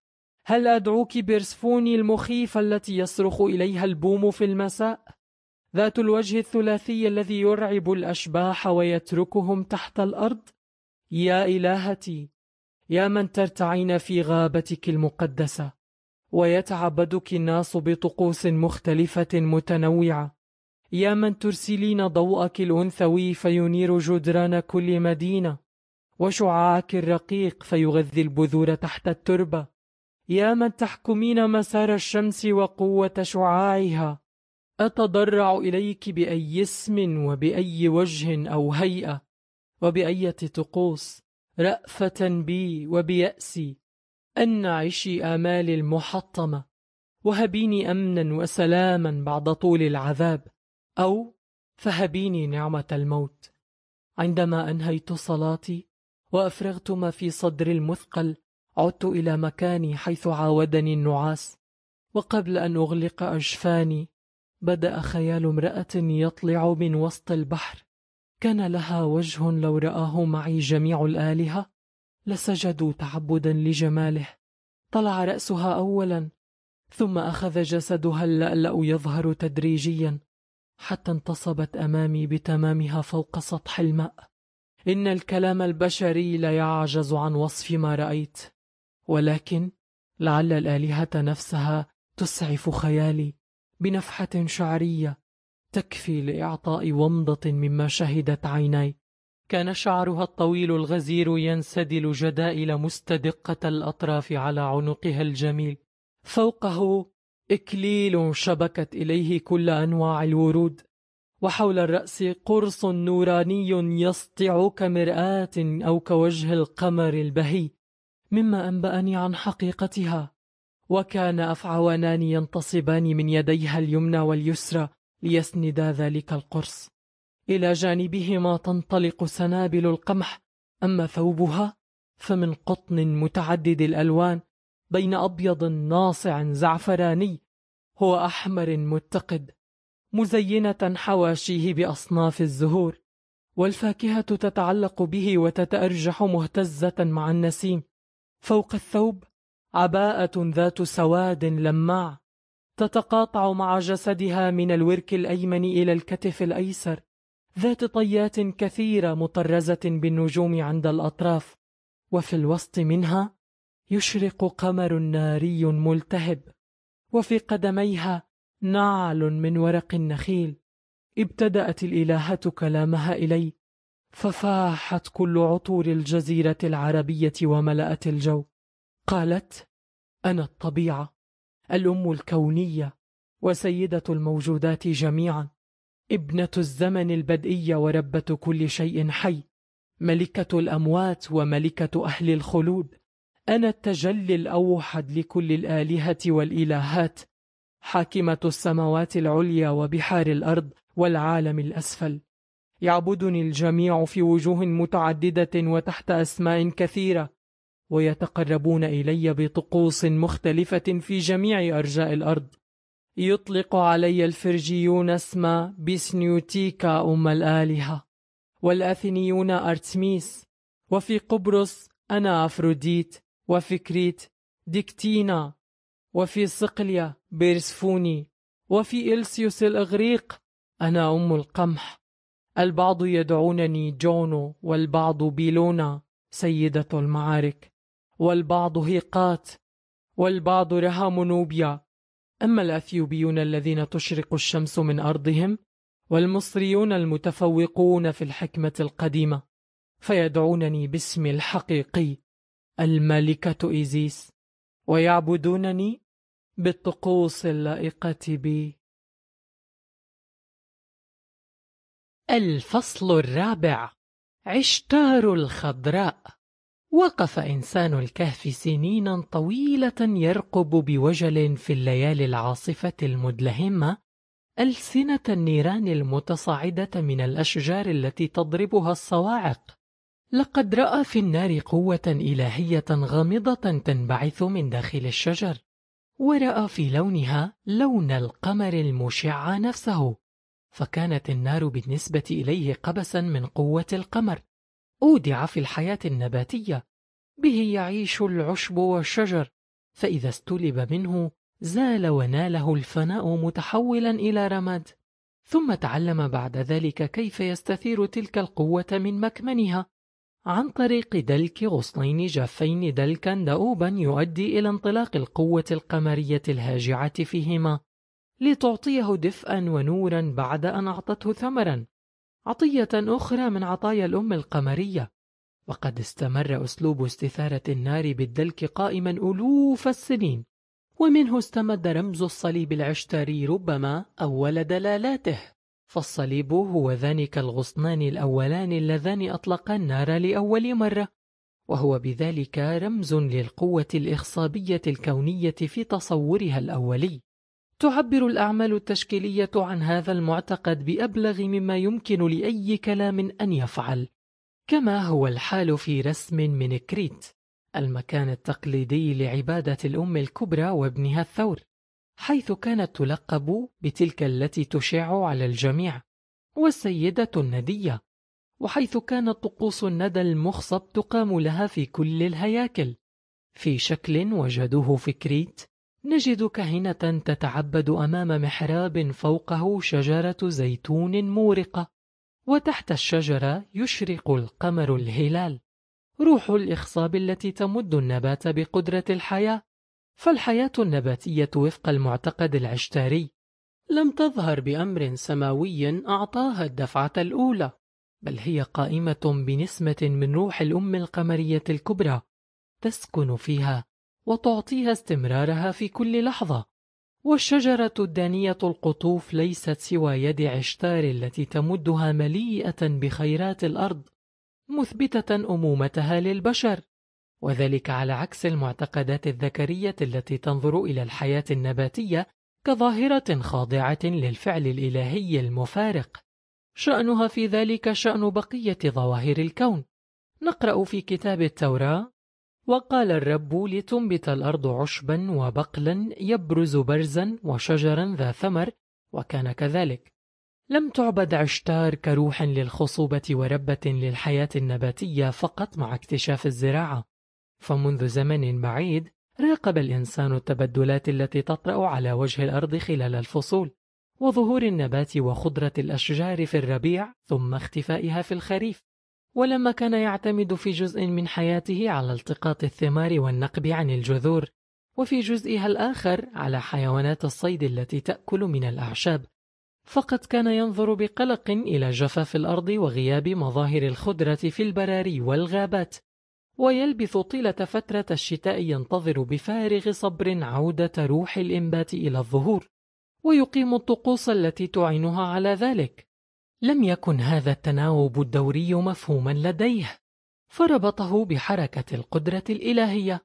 A: هل أدعوك بيرسفوني المخيفة التي يصرخ إليها البوم في المساء ذات الوجه الثلاثي الذي يرعب الأشباح ويتركهم تحت الأرض يا إلهتي يا من ترتعين في غابتك المقدسة ويتعبدك الناس بطقوس مختلفة متنوعة يا من ترسلين ضوءك الأنثوي فينير جدران كل مدينة وشعاعك الرقيق فيغذي البذور تحت التربة يا من تحكمين مسار الشمس وقوة شعاعها أتضرع إليك بأي اسم وبأي وجه أو هيئة وبأية طقوس رأفة بي وبيأسي أن عشي آمالي المحطمة وهبيني أمنا وسلاما بعد طول العذاب أو فهبيني نعمة الموت عندما أنهيت صلاتي وأفرغت ما في صدري المثقل عدت إلى مكاني حيث عاودني النعاس وقبل أن أغلق أجفاني بدأ خيال امرأة يطلع من وسط البحر كان لها وجه لو رآه معي جميع الآلهة لسجدوا تعبدا لجماله طلع رأسها أولا ثم أخذ جسدها اللألأ يظهر تدريجيا حتى انتصبت أمامي بتمامها فوق سطح الماء إن الكلام البشري لا يعجز عن وصف ما رأيت ولكن لعل الآلهة نفسها تسعف خيالي بنفحة شعرية تكفي لإعطاء ومضة مما شهدت عيني كان شعرها الطويل الغزير ينسدل جدائل مستدقة الأطراف على عنقها الجميل فوقه إكليل شبكت إليه كل أنواع الورود وحول الرأس قرص نوراني يسطع كمرآة أو كوجه القمر البهي مما أنبأني عن حقيقتها وكان أفعوانان ينتصبان من يديها اليمنى واليسرى ليسندا ذلك القرص إلى جانبهما تنطلق سنابل القمح أما ثوبها فمن قطن متعدد الألوان بين أبيض ناصع زعفراني هو أحمر متقد مزينة حواشيه بأصناف الزهور والفاكهة تتعلق به وتتأرجح مهتزة مع النسيم فوق الثوب عباءة ذات سواد لماع تتقاطع مع جسدها من الورك الأيمن إلى الكتف الأيسر ذات طيات كثيرة مطرزة بالنجوم عند الأطراف وفي الوسط منها يشرق قمر ناري ملتهب وفي قدميها نعل من ورق النخيل ابتدأت الإلهة كلامها إلي ففاحت كل عطور الجزيرة العربية وملأت الجو قالت أنا الطبيعة الأم الكونية وسيدة الموجودات جميعا ابنة الزمن البدئي وربة كل شيء حي ملكة الأموات وملكة أهل الخلود أنا التجلي الأوحد لكل الآلهة والإلهات حاكمة السماوات العليا وبحار الأرض والعالم الأسفل يعبدني الجميع في وجوه متعددة وتحت أسماء كثيرة ويتقربون إلي بطقوس مختلفة في جميع أرجاء الأرض يطلق علي الفرجيون اسم بسنيوتيكا أم الآلهة والأثينيون أرتميس وفي قبرص أنا أفروديت وفكريت ديكتينا وفي صقلية بيرسفوني وفي إلسيوس الإغريق أنا أم القمح البعض يدعونني جونو والبعض بيلونا سيدة المعارك والبعض هيقات والبعض رهامونوبيا أما الأثيوبيون الذين تشرق الشمس من أرضهم والمصريون المتفوقون في الحكمة القديمة فيدعونني باسمي الحقيقي الملكة إيزيس ويعبدونني بالطقوس اللائقة بي الفصل الرابع عشتار الخضراء وقف إنسان الكهف سنينا طويلة يرقب بوجل في الليالي العاصفة المدلهمة ألسنة النيران المتصاعدة من الأشجار التي تضربها الصواعق لقد رأى في النار قوة إلهية غامضة تنبعث من داخل الشجر ورأى في لونها لون القمر المشع نفسه فكانت النار بالنسبة إليه قبسا من قوة القمر أودع في الحياة النباتية به يعيش العشب والشجر فإذا استلب منه زال وناله الفناء متحولا إلى رماد ثم تعلم بعد ذلك كيف يستثير تلك القوة من مكمنها عن طريق دلك غصنين جافين دلكا دؤوبا يؤدي إلى انطلاق القوة القمرية الهاجعة فيهما لتعطيه دفئا ونورا بعد أن أعطته ثمرا عطية أخرى من عطايا الأم القمرية وقد استمر أسلوب استثارة النار بالدلك قائما ألوف السنين ومنه استمد رمز الصليب العشتري ربما أول دلالاته فالصليب هو ذلك الغصنان الأولان اللذان أطلقا النار لأول مرة وهو بذلك رمز للقوة الإخصابية الكونية في تصورها الأولي تعبر الأعمال التشكيلية عن هذا المعتقد بأبلغ مما يمكن لأي كلام أن يفعل كما هو الحال في رسم من كريت المكان التقليدي لعبادة الأم الكبرى وابنها الثور حيث كانت تلقب بتلك التي تشع على الجميع والسيدة الندية وحيث كانت طقوس الندى المخصب تقام لها في كل الهياكل في شكل وجدوه في كريت نجد كهنة تتعبد أمام محراب فوقه شجرة زيتون مورقة وتحت الشجرة يشرق القمر الهلال روح الإخصاب التي تمد النبات بقدرة الحياة فالحياة النباتية وفق المعتقد العشتاري لم تظهر بأمر سماوي أعطاها الدفعة الأولى بل هي قائمة بنسمة من روح الأم القمرية الكبرى تسكن فيها وتعطيها استمرارها في كل لحظة والشجرة الدانية القطوف ليست سوى يد عشتار التي تمدها مليئة بخيرات الأرض مثبتة أمومتها للبشر وذلك على عكس المعتقدات الذكرية التي تنظر إلى الحياة النباتية كظاهرة خاضعة للفعل الإلهي المفارق شأنها في ذلك شأن بقية ظواهر الكون نقرأ في كتاب التوراة وقال الرب لتنبت الأرض عشبا وبقلا يبرز برزا وشجرا ذا ثمر وكان كذلك لم تعبد عشتار كروح للخصوبة وربة للحياة النباتية فقط مع اكتشاف الزراعة فمنذ زمن بعيد راقب الإنسان التبدلات التي تطرأ على وجه الأرض خلال الفصول وظهور النبات وخضرة الأشجار في الربيع ثم اختفائها في الخريف ولما كان يعتمد في جزء من حياته على التقاط الثمار والنقب عن الجذور وفي جزئها الآخر على حيوانات الصيد التي تأكل من الأعشاب فقد كان ينظر بقلق إلى جفاف الأرض وغياب مظاهر الخضرة في البراري والغابات ويلبث طيلة فترة الشتاء ينتظر بفارغ صبر عودة روح الإنبات إلى الظهور ويقيم الطقوس التي تعينها على ذلك لم يكن هذا التناوب الدوري مفهوما لديه فربطه بحركة القدرة الإلهية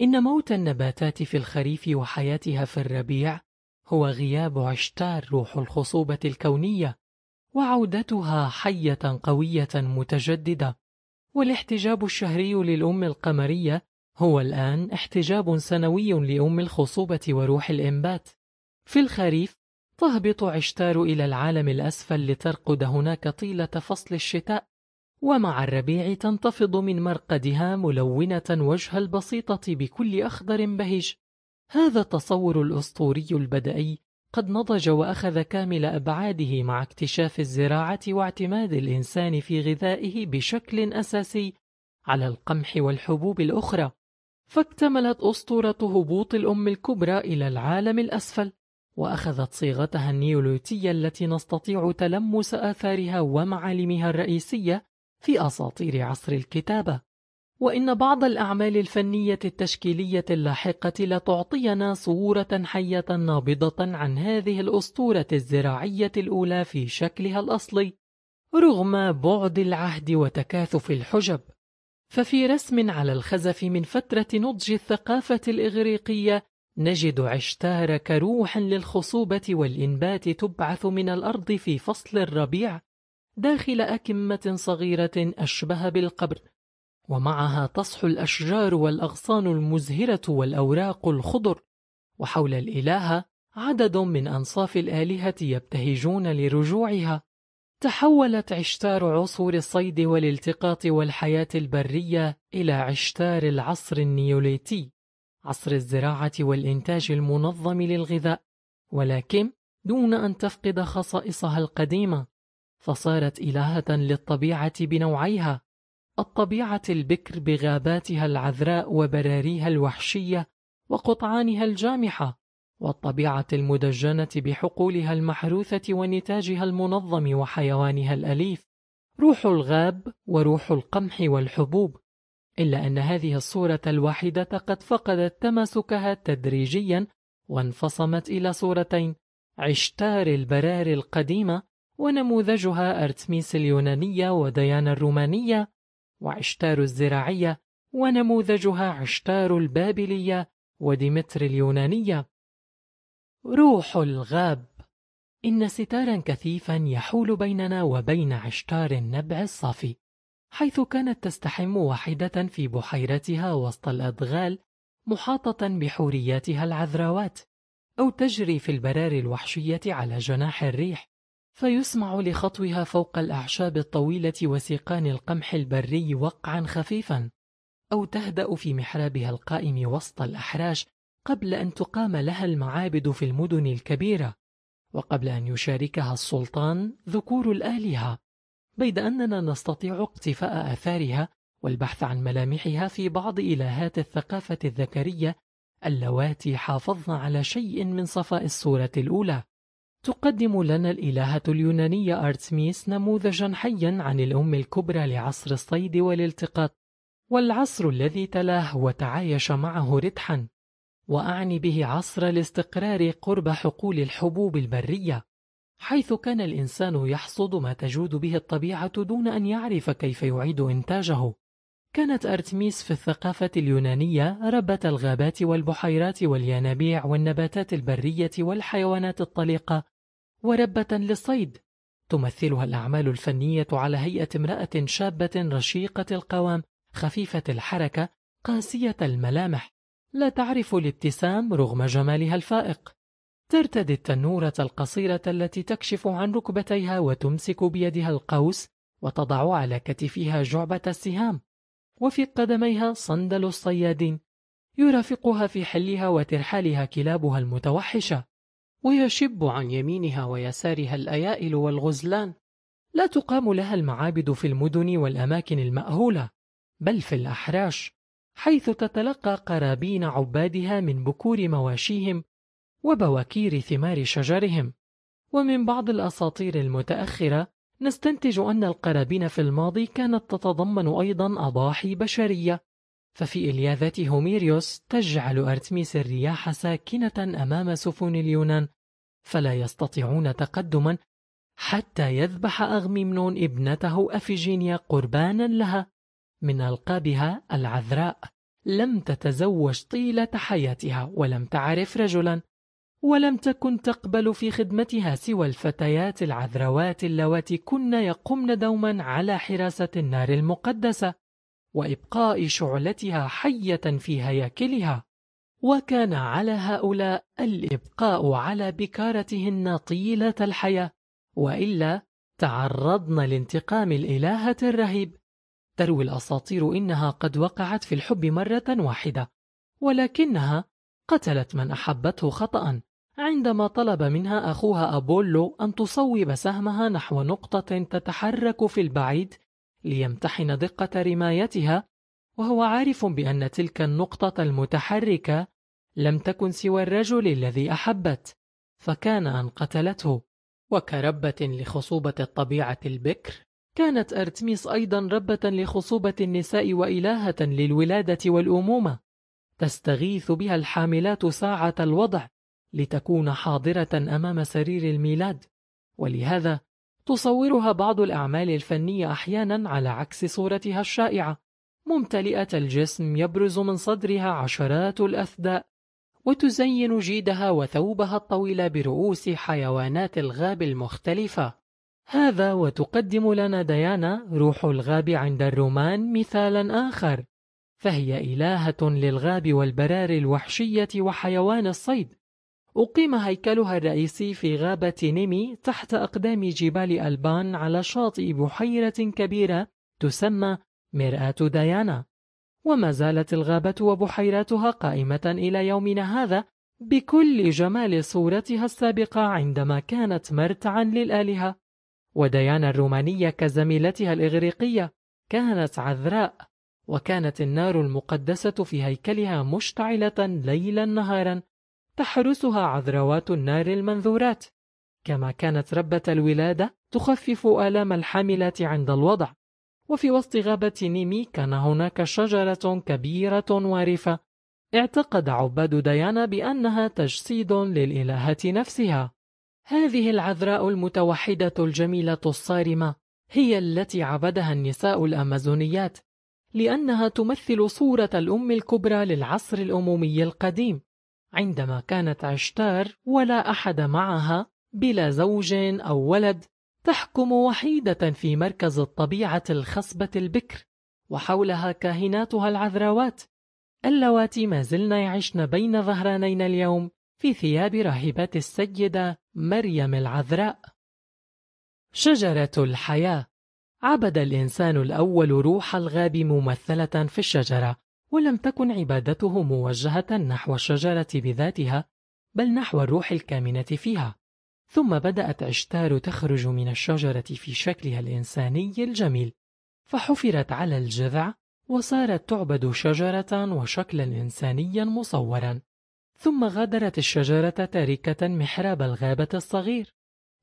A: إن موت النباتات في الخريف وحياتها في الربيع هو غياب عشتار روح الخصوبة الكونية وعودتها حية قوية متجددة والاحتجاب الشهري للأم القمرية هو الآن احتجاب سنوي لأم الخصوبة وروح الإنبات في الخريف تهبط عشتار إلى العالم الأسفل لترقد هناك طيلة فصل الشتاء ومع الربيع تنتفض من مرقدها ملونة وجه البسيطة بكل أخضر بهج هذا التصور الأسطوري البدئي قد نضج وأخذ كامل أبعاده مع اكتشاف الزراعة واعتماد الإنسان في غذائه بشكل أساسي على القمح والحبوب الأخرى فاكتملت أسطورة هبوط الأم الكبرى إلى العالم الأسفل وأخذت صيغتها النيولوتية التي نستطيع تلمس آثارها ومعالمها الرئيسية في أساطير عصر الكتابة وإن بعض الأعمال الفنية التشكيلية اللاحقة لتعطينا صورة حية نابضة عن هذه الأسطورة الزراعية الأولى في شكلها الأصلي رغم بعد العهد وتكاثف الحجب ففي رسم على الخزف من فترة نضج الثقافة الإغريقية نجد عشتار كروح للخصوبة والإنبات تبعث من الأرض في فصل الربيع داخل أكمة صغيرة أشبه بالقبر ومعها تصحو الأشجار والأغصان المزهرة والأوراق الخضر وحول الإلهة عدد من أنصاف الآلهة يبتهجون لرجوعها تحولت عشتار عصور الصيد والالتقاط والحياة البرية إلى عشتار العصر النيوليتي عصر الزراعة والإنتاج المنظم للغذاء ولكن دون أن تفقد خصائصها القديمة فصارت إلهة للطبيعة بنوعيها الطبيعة البكر بغاباتها العذراء وبراريها الوحشية وقطعانها الجامحة والطبيعة المدجنة بحقولها المحروثة ونتاجها المنظم وحيوانها الأليف روح الغاب وروح القمح والحبوب إلا أن هذه الصورة الواحدة قد فقدت تماسكها تدريجيا وانفصمت إلى صورتين عشتار البراري القديمة ونموذجها أرتميس اليونانية وديانا الرومانية وعشتار الزراعية ونموذجها عشتار البابلية وديمتر اليونانية روح الغاب إن ستارا كثيفا يحول بيننا وبين عشتار النبع الصافي حيث كانت تستحم واحدة في بحيرتها وسط الأدغال محاطة بحورياتها العذراوات أو تجري في البراري الوحشية على جناح الريح فيسمع لخطوها فوق الأعشاب الطويلة وسيقان القمح البري وقعا خفيفا أو تهدأ في محرابها القائم وسط الأحراش قبل أن تقام لها المعابد في المدن الكبيرة وقبل أن يشاركها السلطان ذكور الآلهة بيد أننا نستطيع اقتفاء آثارها والبحث عن ملامحها في بعض إلهات الثقافة الذكرية اللواتي حافظن على شيء من صفاء الصورة الأولى تقدم لنا الإلهة اليونانية أرتميس نموذجا حيا عن الأم الكبرى لعصر الصيد والالتقاط والعصر الذي تلاه وتعايش معه ردحا وأعني به عصر الاستقرار قرب حقول الحبوب البرية حيث كان الإنسان يحصد ما تجود به الطبيعة دون أن يعرف كيف يعيد إنتاجه كانت أرتميس في الثقافة اليونانية ربة الغابات والبحيرات والينابيع والنباتات البرية والحيوانات الطليقة وربة للصيد تمثلها الأعمال الفنية على هيئة امرأة شابة رشيقة القوام خفيفة الحركة قاسية الملامح لا تعرف الابتسام رغم جمالها الفائق ترتدي التنورة القصيرة التي تكشف عن ركبتيها وتمسك بيدها القوس وتضع على كتفها جعبة السهام وفي قدميها صندل الصيادين يرافقها في حلها وترحالها كلابها المتوحشة ويشب عن يمينها ويسارها الأيائل والغزلان لا تقام لها المعابد في المدن والأماكن المأهولة بل في الأحراش حيث تتلقى قرابين عبادها من بكور مواشيهم وبواكير ثمار شجرهم ومن بعض الأساطير المتأخرة نستنتج أن القرابين في الماضي كانت تتضمن أيضا أضاحي بشرية ففي إلياذة هوميريوس تجعل أرتميس الرياح ساكنة أمام سفن اليونان فلا يستطيعون تقدما حتى يذبح أغميمنون ابنته أفيجينيا قربانا لها من ألقابها العذراء لم تتزوج طيلة حياتها ولم تعرف رجلا ولم تكن تقبل في خدمتها سوى الفتيات العذروات اللواتي كن يقمن دوما على حراسة النار المقدسة وإبقاء شعلتها حية في هياكلها وكان على هؤلاء الإبقاء على بكارتهن طيلة الحياة وإلا تعرضن لانتقام الإلهة الرهيب تروي الأساطير إنها قد وقعت في الحب مرة واحدة ولكنها قتلت من أحبته خطأ عندما طلب منها أخوها أبولو أن تصوب سهمها نحو نقطة تتحرك في البعيد ليمتحن دقة رمايتها وهو عارف بأن تلك النقطة المتحركة لم تكن سوى الرجل الذي أحبت فكان أن قتلته وكربة لخصوبة الطبيعة البكر كانت أرتميس أيضا ربة لخصوبة النساء وإلهة للولادة والأمومة تستغيث بها الحاملات ساعة الوضع لتكون حاضرة أمام سرير الميلاد ولهذا تصورها بعض الأعمال الفنية أحيانا على عكس صورتها الشائعة ممتلئة الجسم يبرز من صدرها عشرات الأثداء وتزين جيدها وثوبها الطويل برؤوس حيوانات الغاب المختلفة هذا وتقدم لنا ديانا روح الغاب عند الرومان مثالا آخر فهي إلهة للغاب والبرار الوحشية وحيوان الصيد أقيم هيكلها الرئيسي في غابة نيمي تحت أقدام جبال ألبان على شاطئ بحيرة كبيرة تسمى مرآة ديانا وما زالت الغابة وبحيراتها قائمة إلى يومنا هذا بكل جمال صورتها السابقة عندما كانت مرتعا للآلهة وديانا الرومانية كزميلتها الإغريقية كانت عذراء وكانت النار المقدسة في هيكلها مشتعلة ليلا نهارا تحرسها عذروات النار المنذورات كما كانت ربة الولادة تخفف آلام الحاملات عند الوضع وفي وسط غابة نيمي كان هناك شجرة كبيرة وارفة اعتقد عباد ديانا بأنها تجسيد للإلهة نفسها هذه العذراء المتوحدة الجميلة الصارمة هي التي عبدها النساء الأمازونيات لأنها تمثل صورة الأم الكبرى للعصر الأمومي القديم عندما كانت عشتار ولا أحد معها بلا زوج أو ولد تحكم وحيدة في مركز الطبيعة الخصبة البكر وحولها كاهناتها العذراوات اللواتي ما زلن يعشن بين ظهرانين اليوم في ثياب راهبات السيدة مريم العذراء شجرة الحياة عبد الإنسان الأول روح الغاب ممثلة في الشجرة ولم تكن عبادته موجهة نحو الشجرة بذاتها بل نحو الروح الكامنة فيها ثم بدأت عشتار تخرج من الشجرة في شكلها الإنساني الجميل فحفرت على الجذع وصارت تعبد شجرة وشكلا إنسانيا مصورا ثم غادرت الشجرة تاركة محراب الغابة الصغير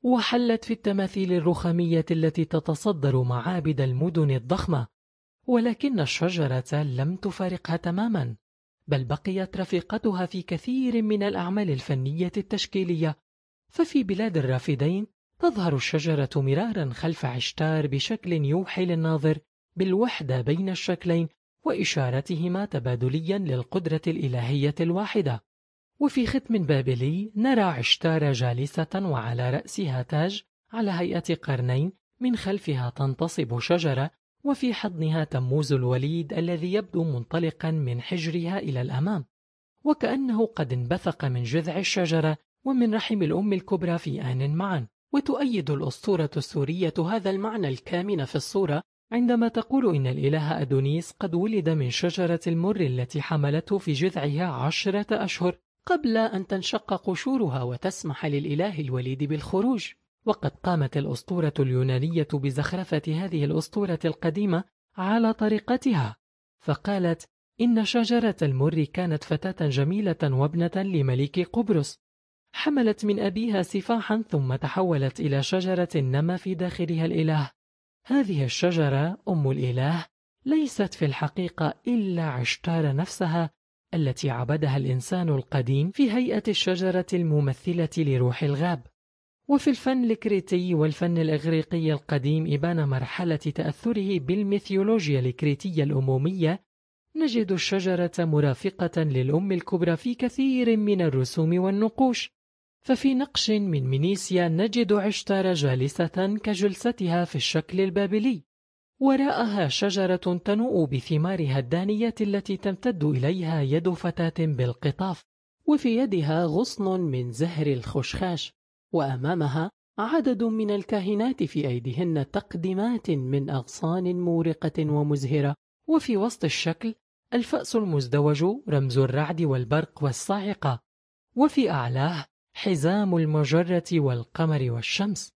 A: وحلت في التماثيل الرخامية التي تتصدر معابد المدن الضخمة ولكن الشجرة لم تفارقها تماما بل بقيت رفيقتها في كثير من الأعمال الفنية التشكيلية ففي بلاد الرافدين تظهر الشجرة مرارا خلف عشتار بشكل يوحي للناظر بالوحدة بين الشكلين وإشارتهما تبادليا للقدرة الإلهية الواحدة وفي ختم بابلي نرى عشتار جالسة وعلى رأسها تاج على هيئة قرنين من خلفها تنتصب شجرة وفي حضنها تموز الوليد الذي يبدو منطلقا من حجرها إلى الأمام وكأنه قد انبثق من جذع الشجرة ومن رحم الأم الكبرى في آن معا وتؤيد الأسطورة السورية هذا المعنى الكامن في الصورة عندما تقول إن الإله أدونيس قد ولد من شجرة المر التي حملته في جذعها عشرة أشهر قبل أن تنشق قشورها وتسمح للإله الوليد بالخروج وقد قامت الأسطورة اليونانية بزخرفة هذه الأسطورة القديمة على طريقتها فقالت إن شجرة المر كانت فتاة جميلة وابنة لملك قبرص حملت من أبيها سفاحا ثم تحولت إلى شجرة نما في داخلها الإله هذه الشجرة أم الإله ليست في الحقيقة إلا عشتار نفسها التي عبدها الإنسان القديم في هيئة الشجرة الممثلة لروح الغاب وفي الفن الكريتي والفن الإغريقي القديم إبان مرحلة تأثره بالميثيولوجيا الكريتية الأمومية نجد الشجرة مرافقة للأم الكبرى في كثير من الرسوم والنقوش ففي نقش من مينيسيا نجد عشتار جالسة كجلستها في الشكل البابلي وراءها شجرة تنوء بثمارها الدانية التي تمتد إليها يد فتاة بالقطاف وفي يدها غصن من زهر الخشخاش وأمامها عدد من الكاهنات في أيديهن تقدمات من أغصان مورقة ومزهرة وفي وسط الشكل الفأس المزدوج رمز الرعد والبرق والصاعقة وفي أعلاه حزام المجرة والقمر والشمس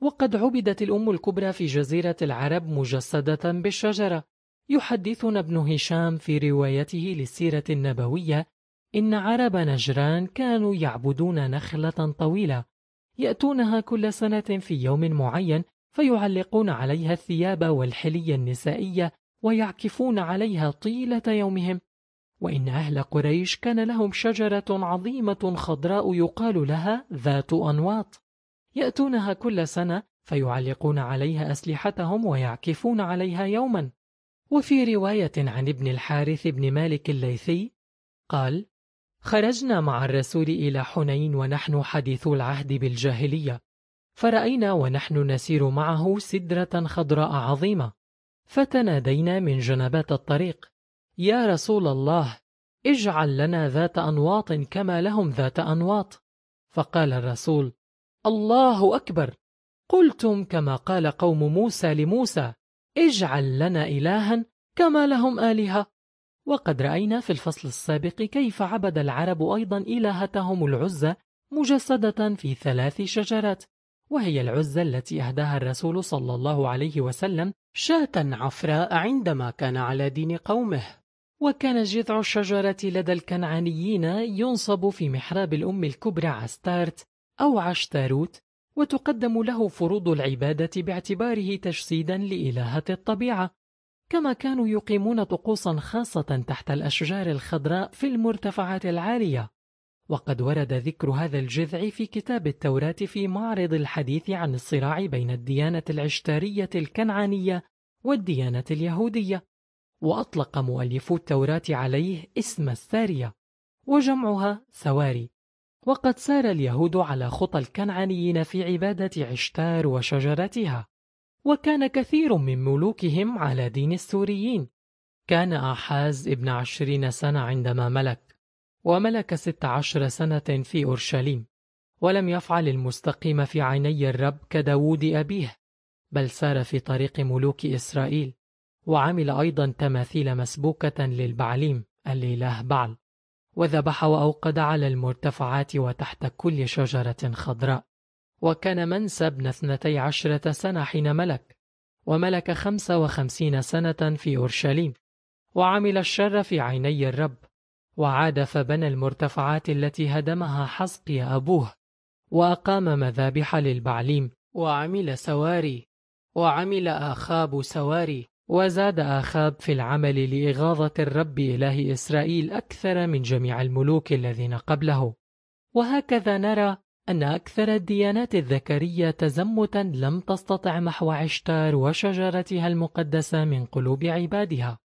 A: وقد عبدت الأم الكبرى في جزيرة العرب مجسدة بالشجرة يحدثنا ابن هشام في روايته للسيرة النبوية إن عرب نجران كانوا يعبدون نخلة طويلة يأتونها كل سنة في يوم معين فيعلقون عليها الثياب والحلي النسائية ويعكفون عليها طيلة يومهم وإن أهل قريش كان لهم شجرة عظيمة خضراء يقال لها ذات أنواط يأتونها كل سنة فيعلقون عليها أسلحتهم ويعكفون عليها يوما وفي رواية عن ابن الحارث بن مالك الليثي قال خرجنا مع الرسول إلى حنين ونحن حديث العهد بالجاهلية فرأينا ونحن نسير معه سدرة خضراء عظيمة فتنادينا من جنبات الطريق يا رسول الله اجعل لنا ذات أنواط كما لهم ذات أنواط فقال الرسول الله أكبر قلتم كما قال قوم موسى لموسى اجعل لنا إلها كما لهم آلهة وقد رأينا في الفصل السابق كيف عبد العرب أيضا إلهتهم العزة مجسدة في ثلاث شجرات وهي العزة التي أهداها الرسول صلى الله عليه وسلم شاة عفراء عندما كان على دين قومه وكان جذع الشجرة لدى الكنعانيين ينصب في محراب الأم الكبرى عستارت أو عشتاروت وتقدم له فروض العبادة باعتباره تجسيدا لإلهة الطبيعة كما كانوا يقيمون طقوسا خاصة تحت الأشجار الخضراء في المرتفعات العالية وقد ورد ذكر هذا الجذع في كتاب التوراة في معرض الحديث عن الصراع بين الديانة العشتارية الكنعانية والديانة اليهودية وأطلق مؤلفو التوراة عليه اسم السارية وجمعها سواري وقد سار اليهود على خطى الكنعانيين في عبادة عشتار وشجرتها وكان كثير من ملوكهم على دين السوريين كان آحاز ابن عشرين سنة عندما ملك وملك ست عشر سنة في أورشليم ولم يفعل المستقيم في عيني الرب كداود أبيه بل سار في طريق ملوك إسرائيل وعمل أيضا تماثيل مسبوكة للبعليم الإله بعل وذبح وأوقد على المرتفعات وتحت كل شجرة خضراء وكان منسى ابن اثنتي عشرة سنة حين ملك وملك خمسة وخمسين سنة في أورشليم وعمل الشر في عيني الرب وعاد فبنى المرتفعات التي هدمها حسقي أبوه وأقام مذابح للبعليم وعمل سواري وعمل آخاب سواري وزاد آخاب في العمل لإغاظة الرب إله إسرائيل أكثر من جميع الملوك الذين قبله وهكذا نرى أن أكثر الديانات الذكرية تزمتا لم تستطع محو عشتار وشجرتها المقدسة من قلوب عبادها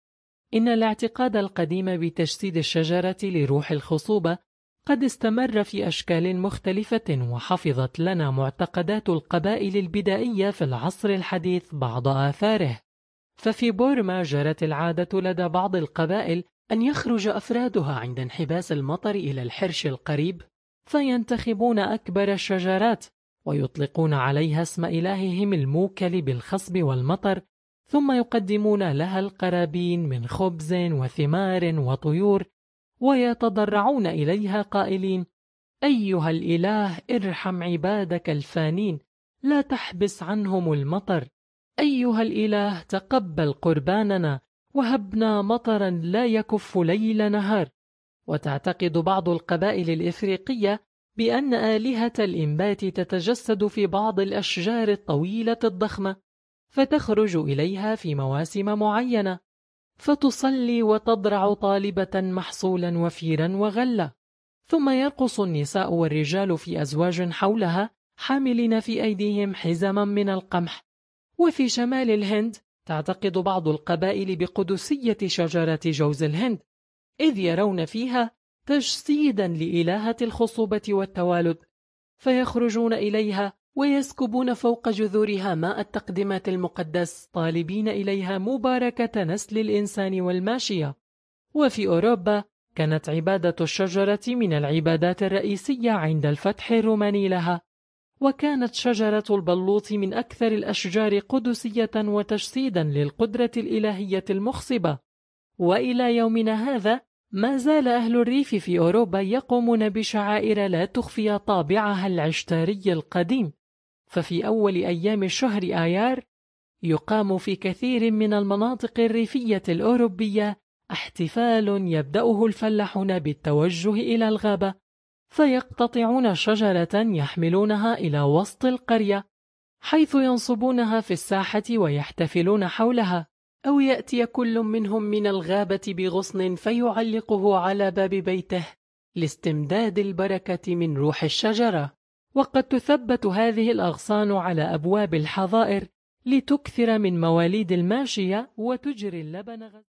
A: إن الاعتقاد القديم بتجسيد الشجرة لروح الخصوبة قد استمر في أشكال مختلفة وحفظت لنا معتقدات القبائل البدائية في العصر الحديث بعض آثاره ففي بورما جرت العادة لدى بعض القبائل أن يخرج أفرادها عند انحباس المطر إلى الحرش القريب فينتخبون أكبر الشجرات ويطلقون عليها اسم إلههم الموكل بالخصب والمطر ثم يقدمون لها القرابين من خبز وثمار وطيور ويتضرعون إليها قائلين أيها الإله ارحم عبادك الفانين لا تحبس عنهم المطر أيها الإله تقبل قرباننا وهبنا مطرا لا يكف ليل نهار وتعتقد بعض القبائل الإفريقية بأن آلهة الإنبات تتجسد في بعض الأشجار الطويلة الضخمة فتخرج إليها في مواسم معينة فتصلي وتضرع طالبة محصولا وفيرا وغلة ثم يرقص النساء والرجال في أزواج حولها حاملين في أيديهم حزما من القمح وفي شمال الهند تعتقد بعض القبائل بقدسية شجرة جوز الهند إذ يرون فيها تجسيدا لإلهة الخصوبة والتوالد فيخرجون إليها ويسكبون فوق جذورها ماء التقدمات المقدس طالبين إليها مباركة نسل الإنسان والماشية وفي أوروبا كانت عبادة الشجرة من العبادات الرئيسية عند الفتح الروماني لها وكانت شجرة البلوط من أكثر الأشجار قدسية وتجسيدا للقدرة الإلهية المخصبة وإلى يومنا هذا ما زال أهل الريف في أوروبا يقومون بشعائر لا تخفي طابعها العشتاري القديم ففي أول أيام الشهر آيار يقام في كثير من المناطق الريفية الأوروبية احتفال يبدأه الفلاحون بالتوجه إلى الغابة فيقتطعون شجرة يحملونها إلى وسط القرية حيث ينصبونها في الساحة ويحتفلون حولها أو يأتي كل منهم من الغابة بغصن فيعلقه على باب بيته لاستمداد البركة من روح الشجرة وقد تثبت هذه الأغصان على أبواب الحظائر لتكثر من مواليد الماشية وتجري اللبن غزة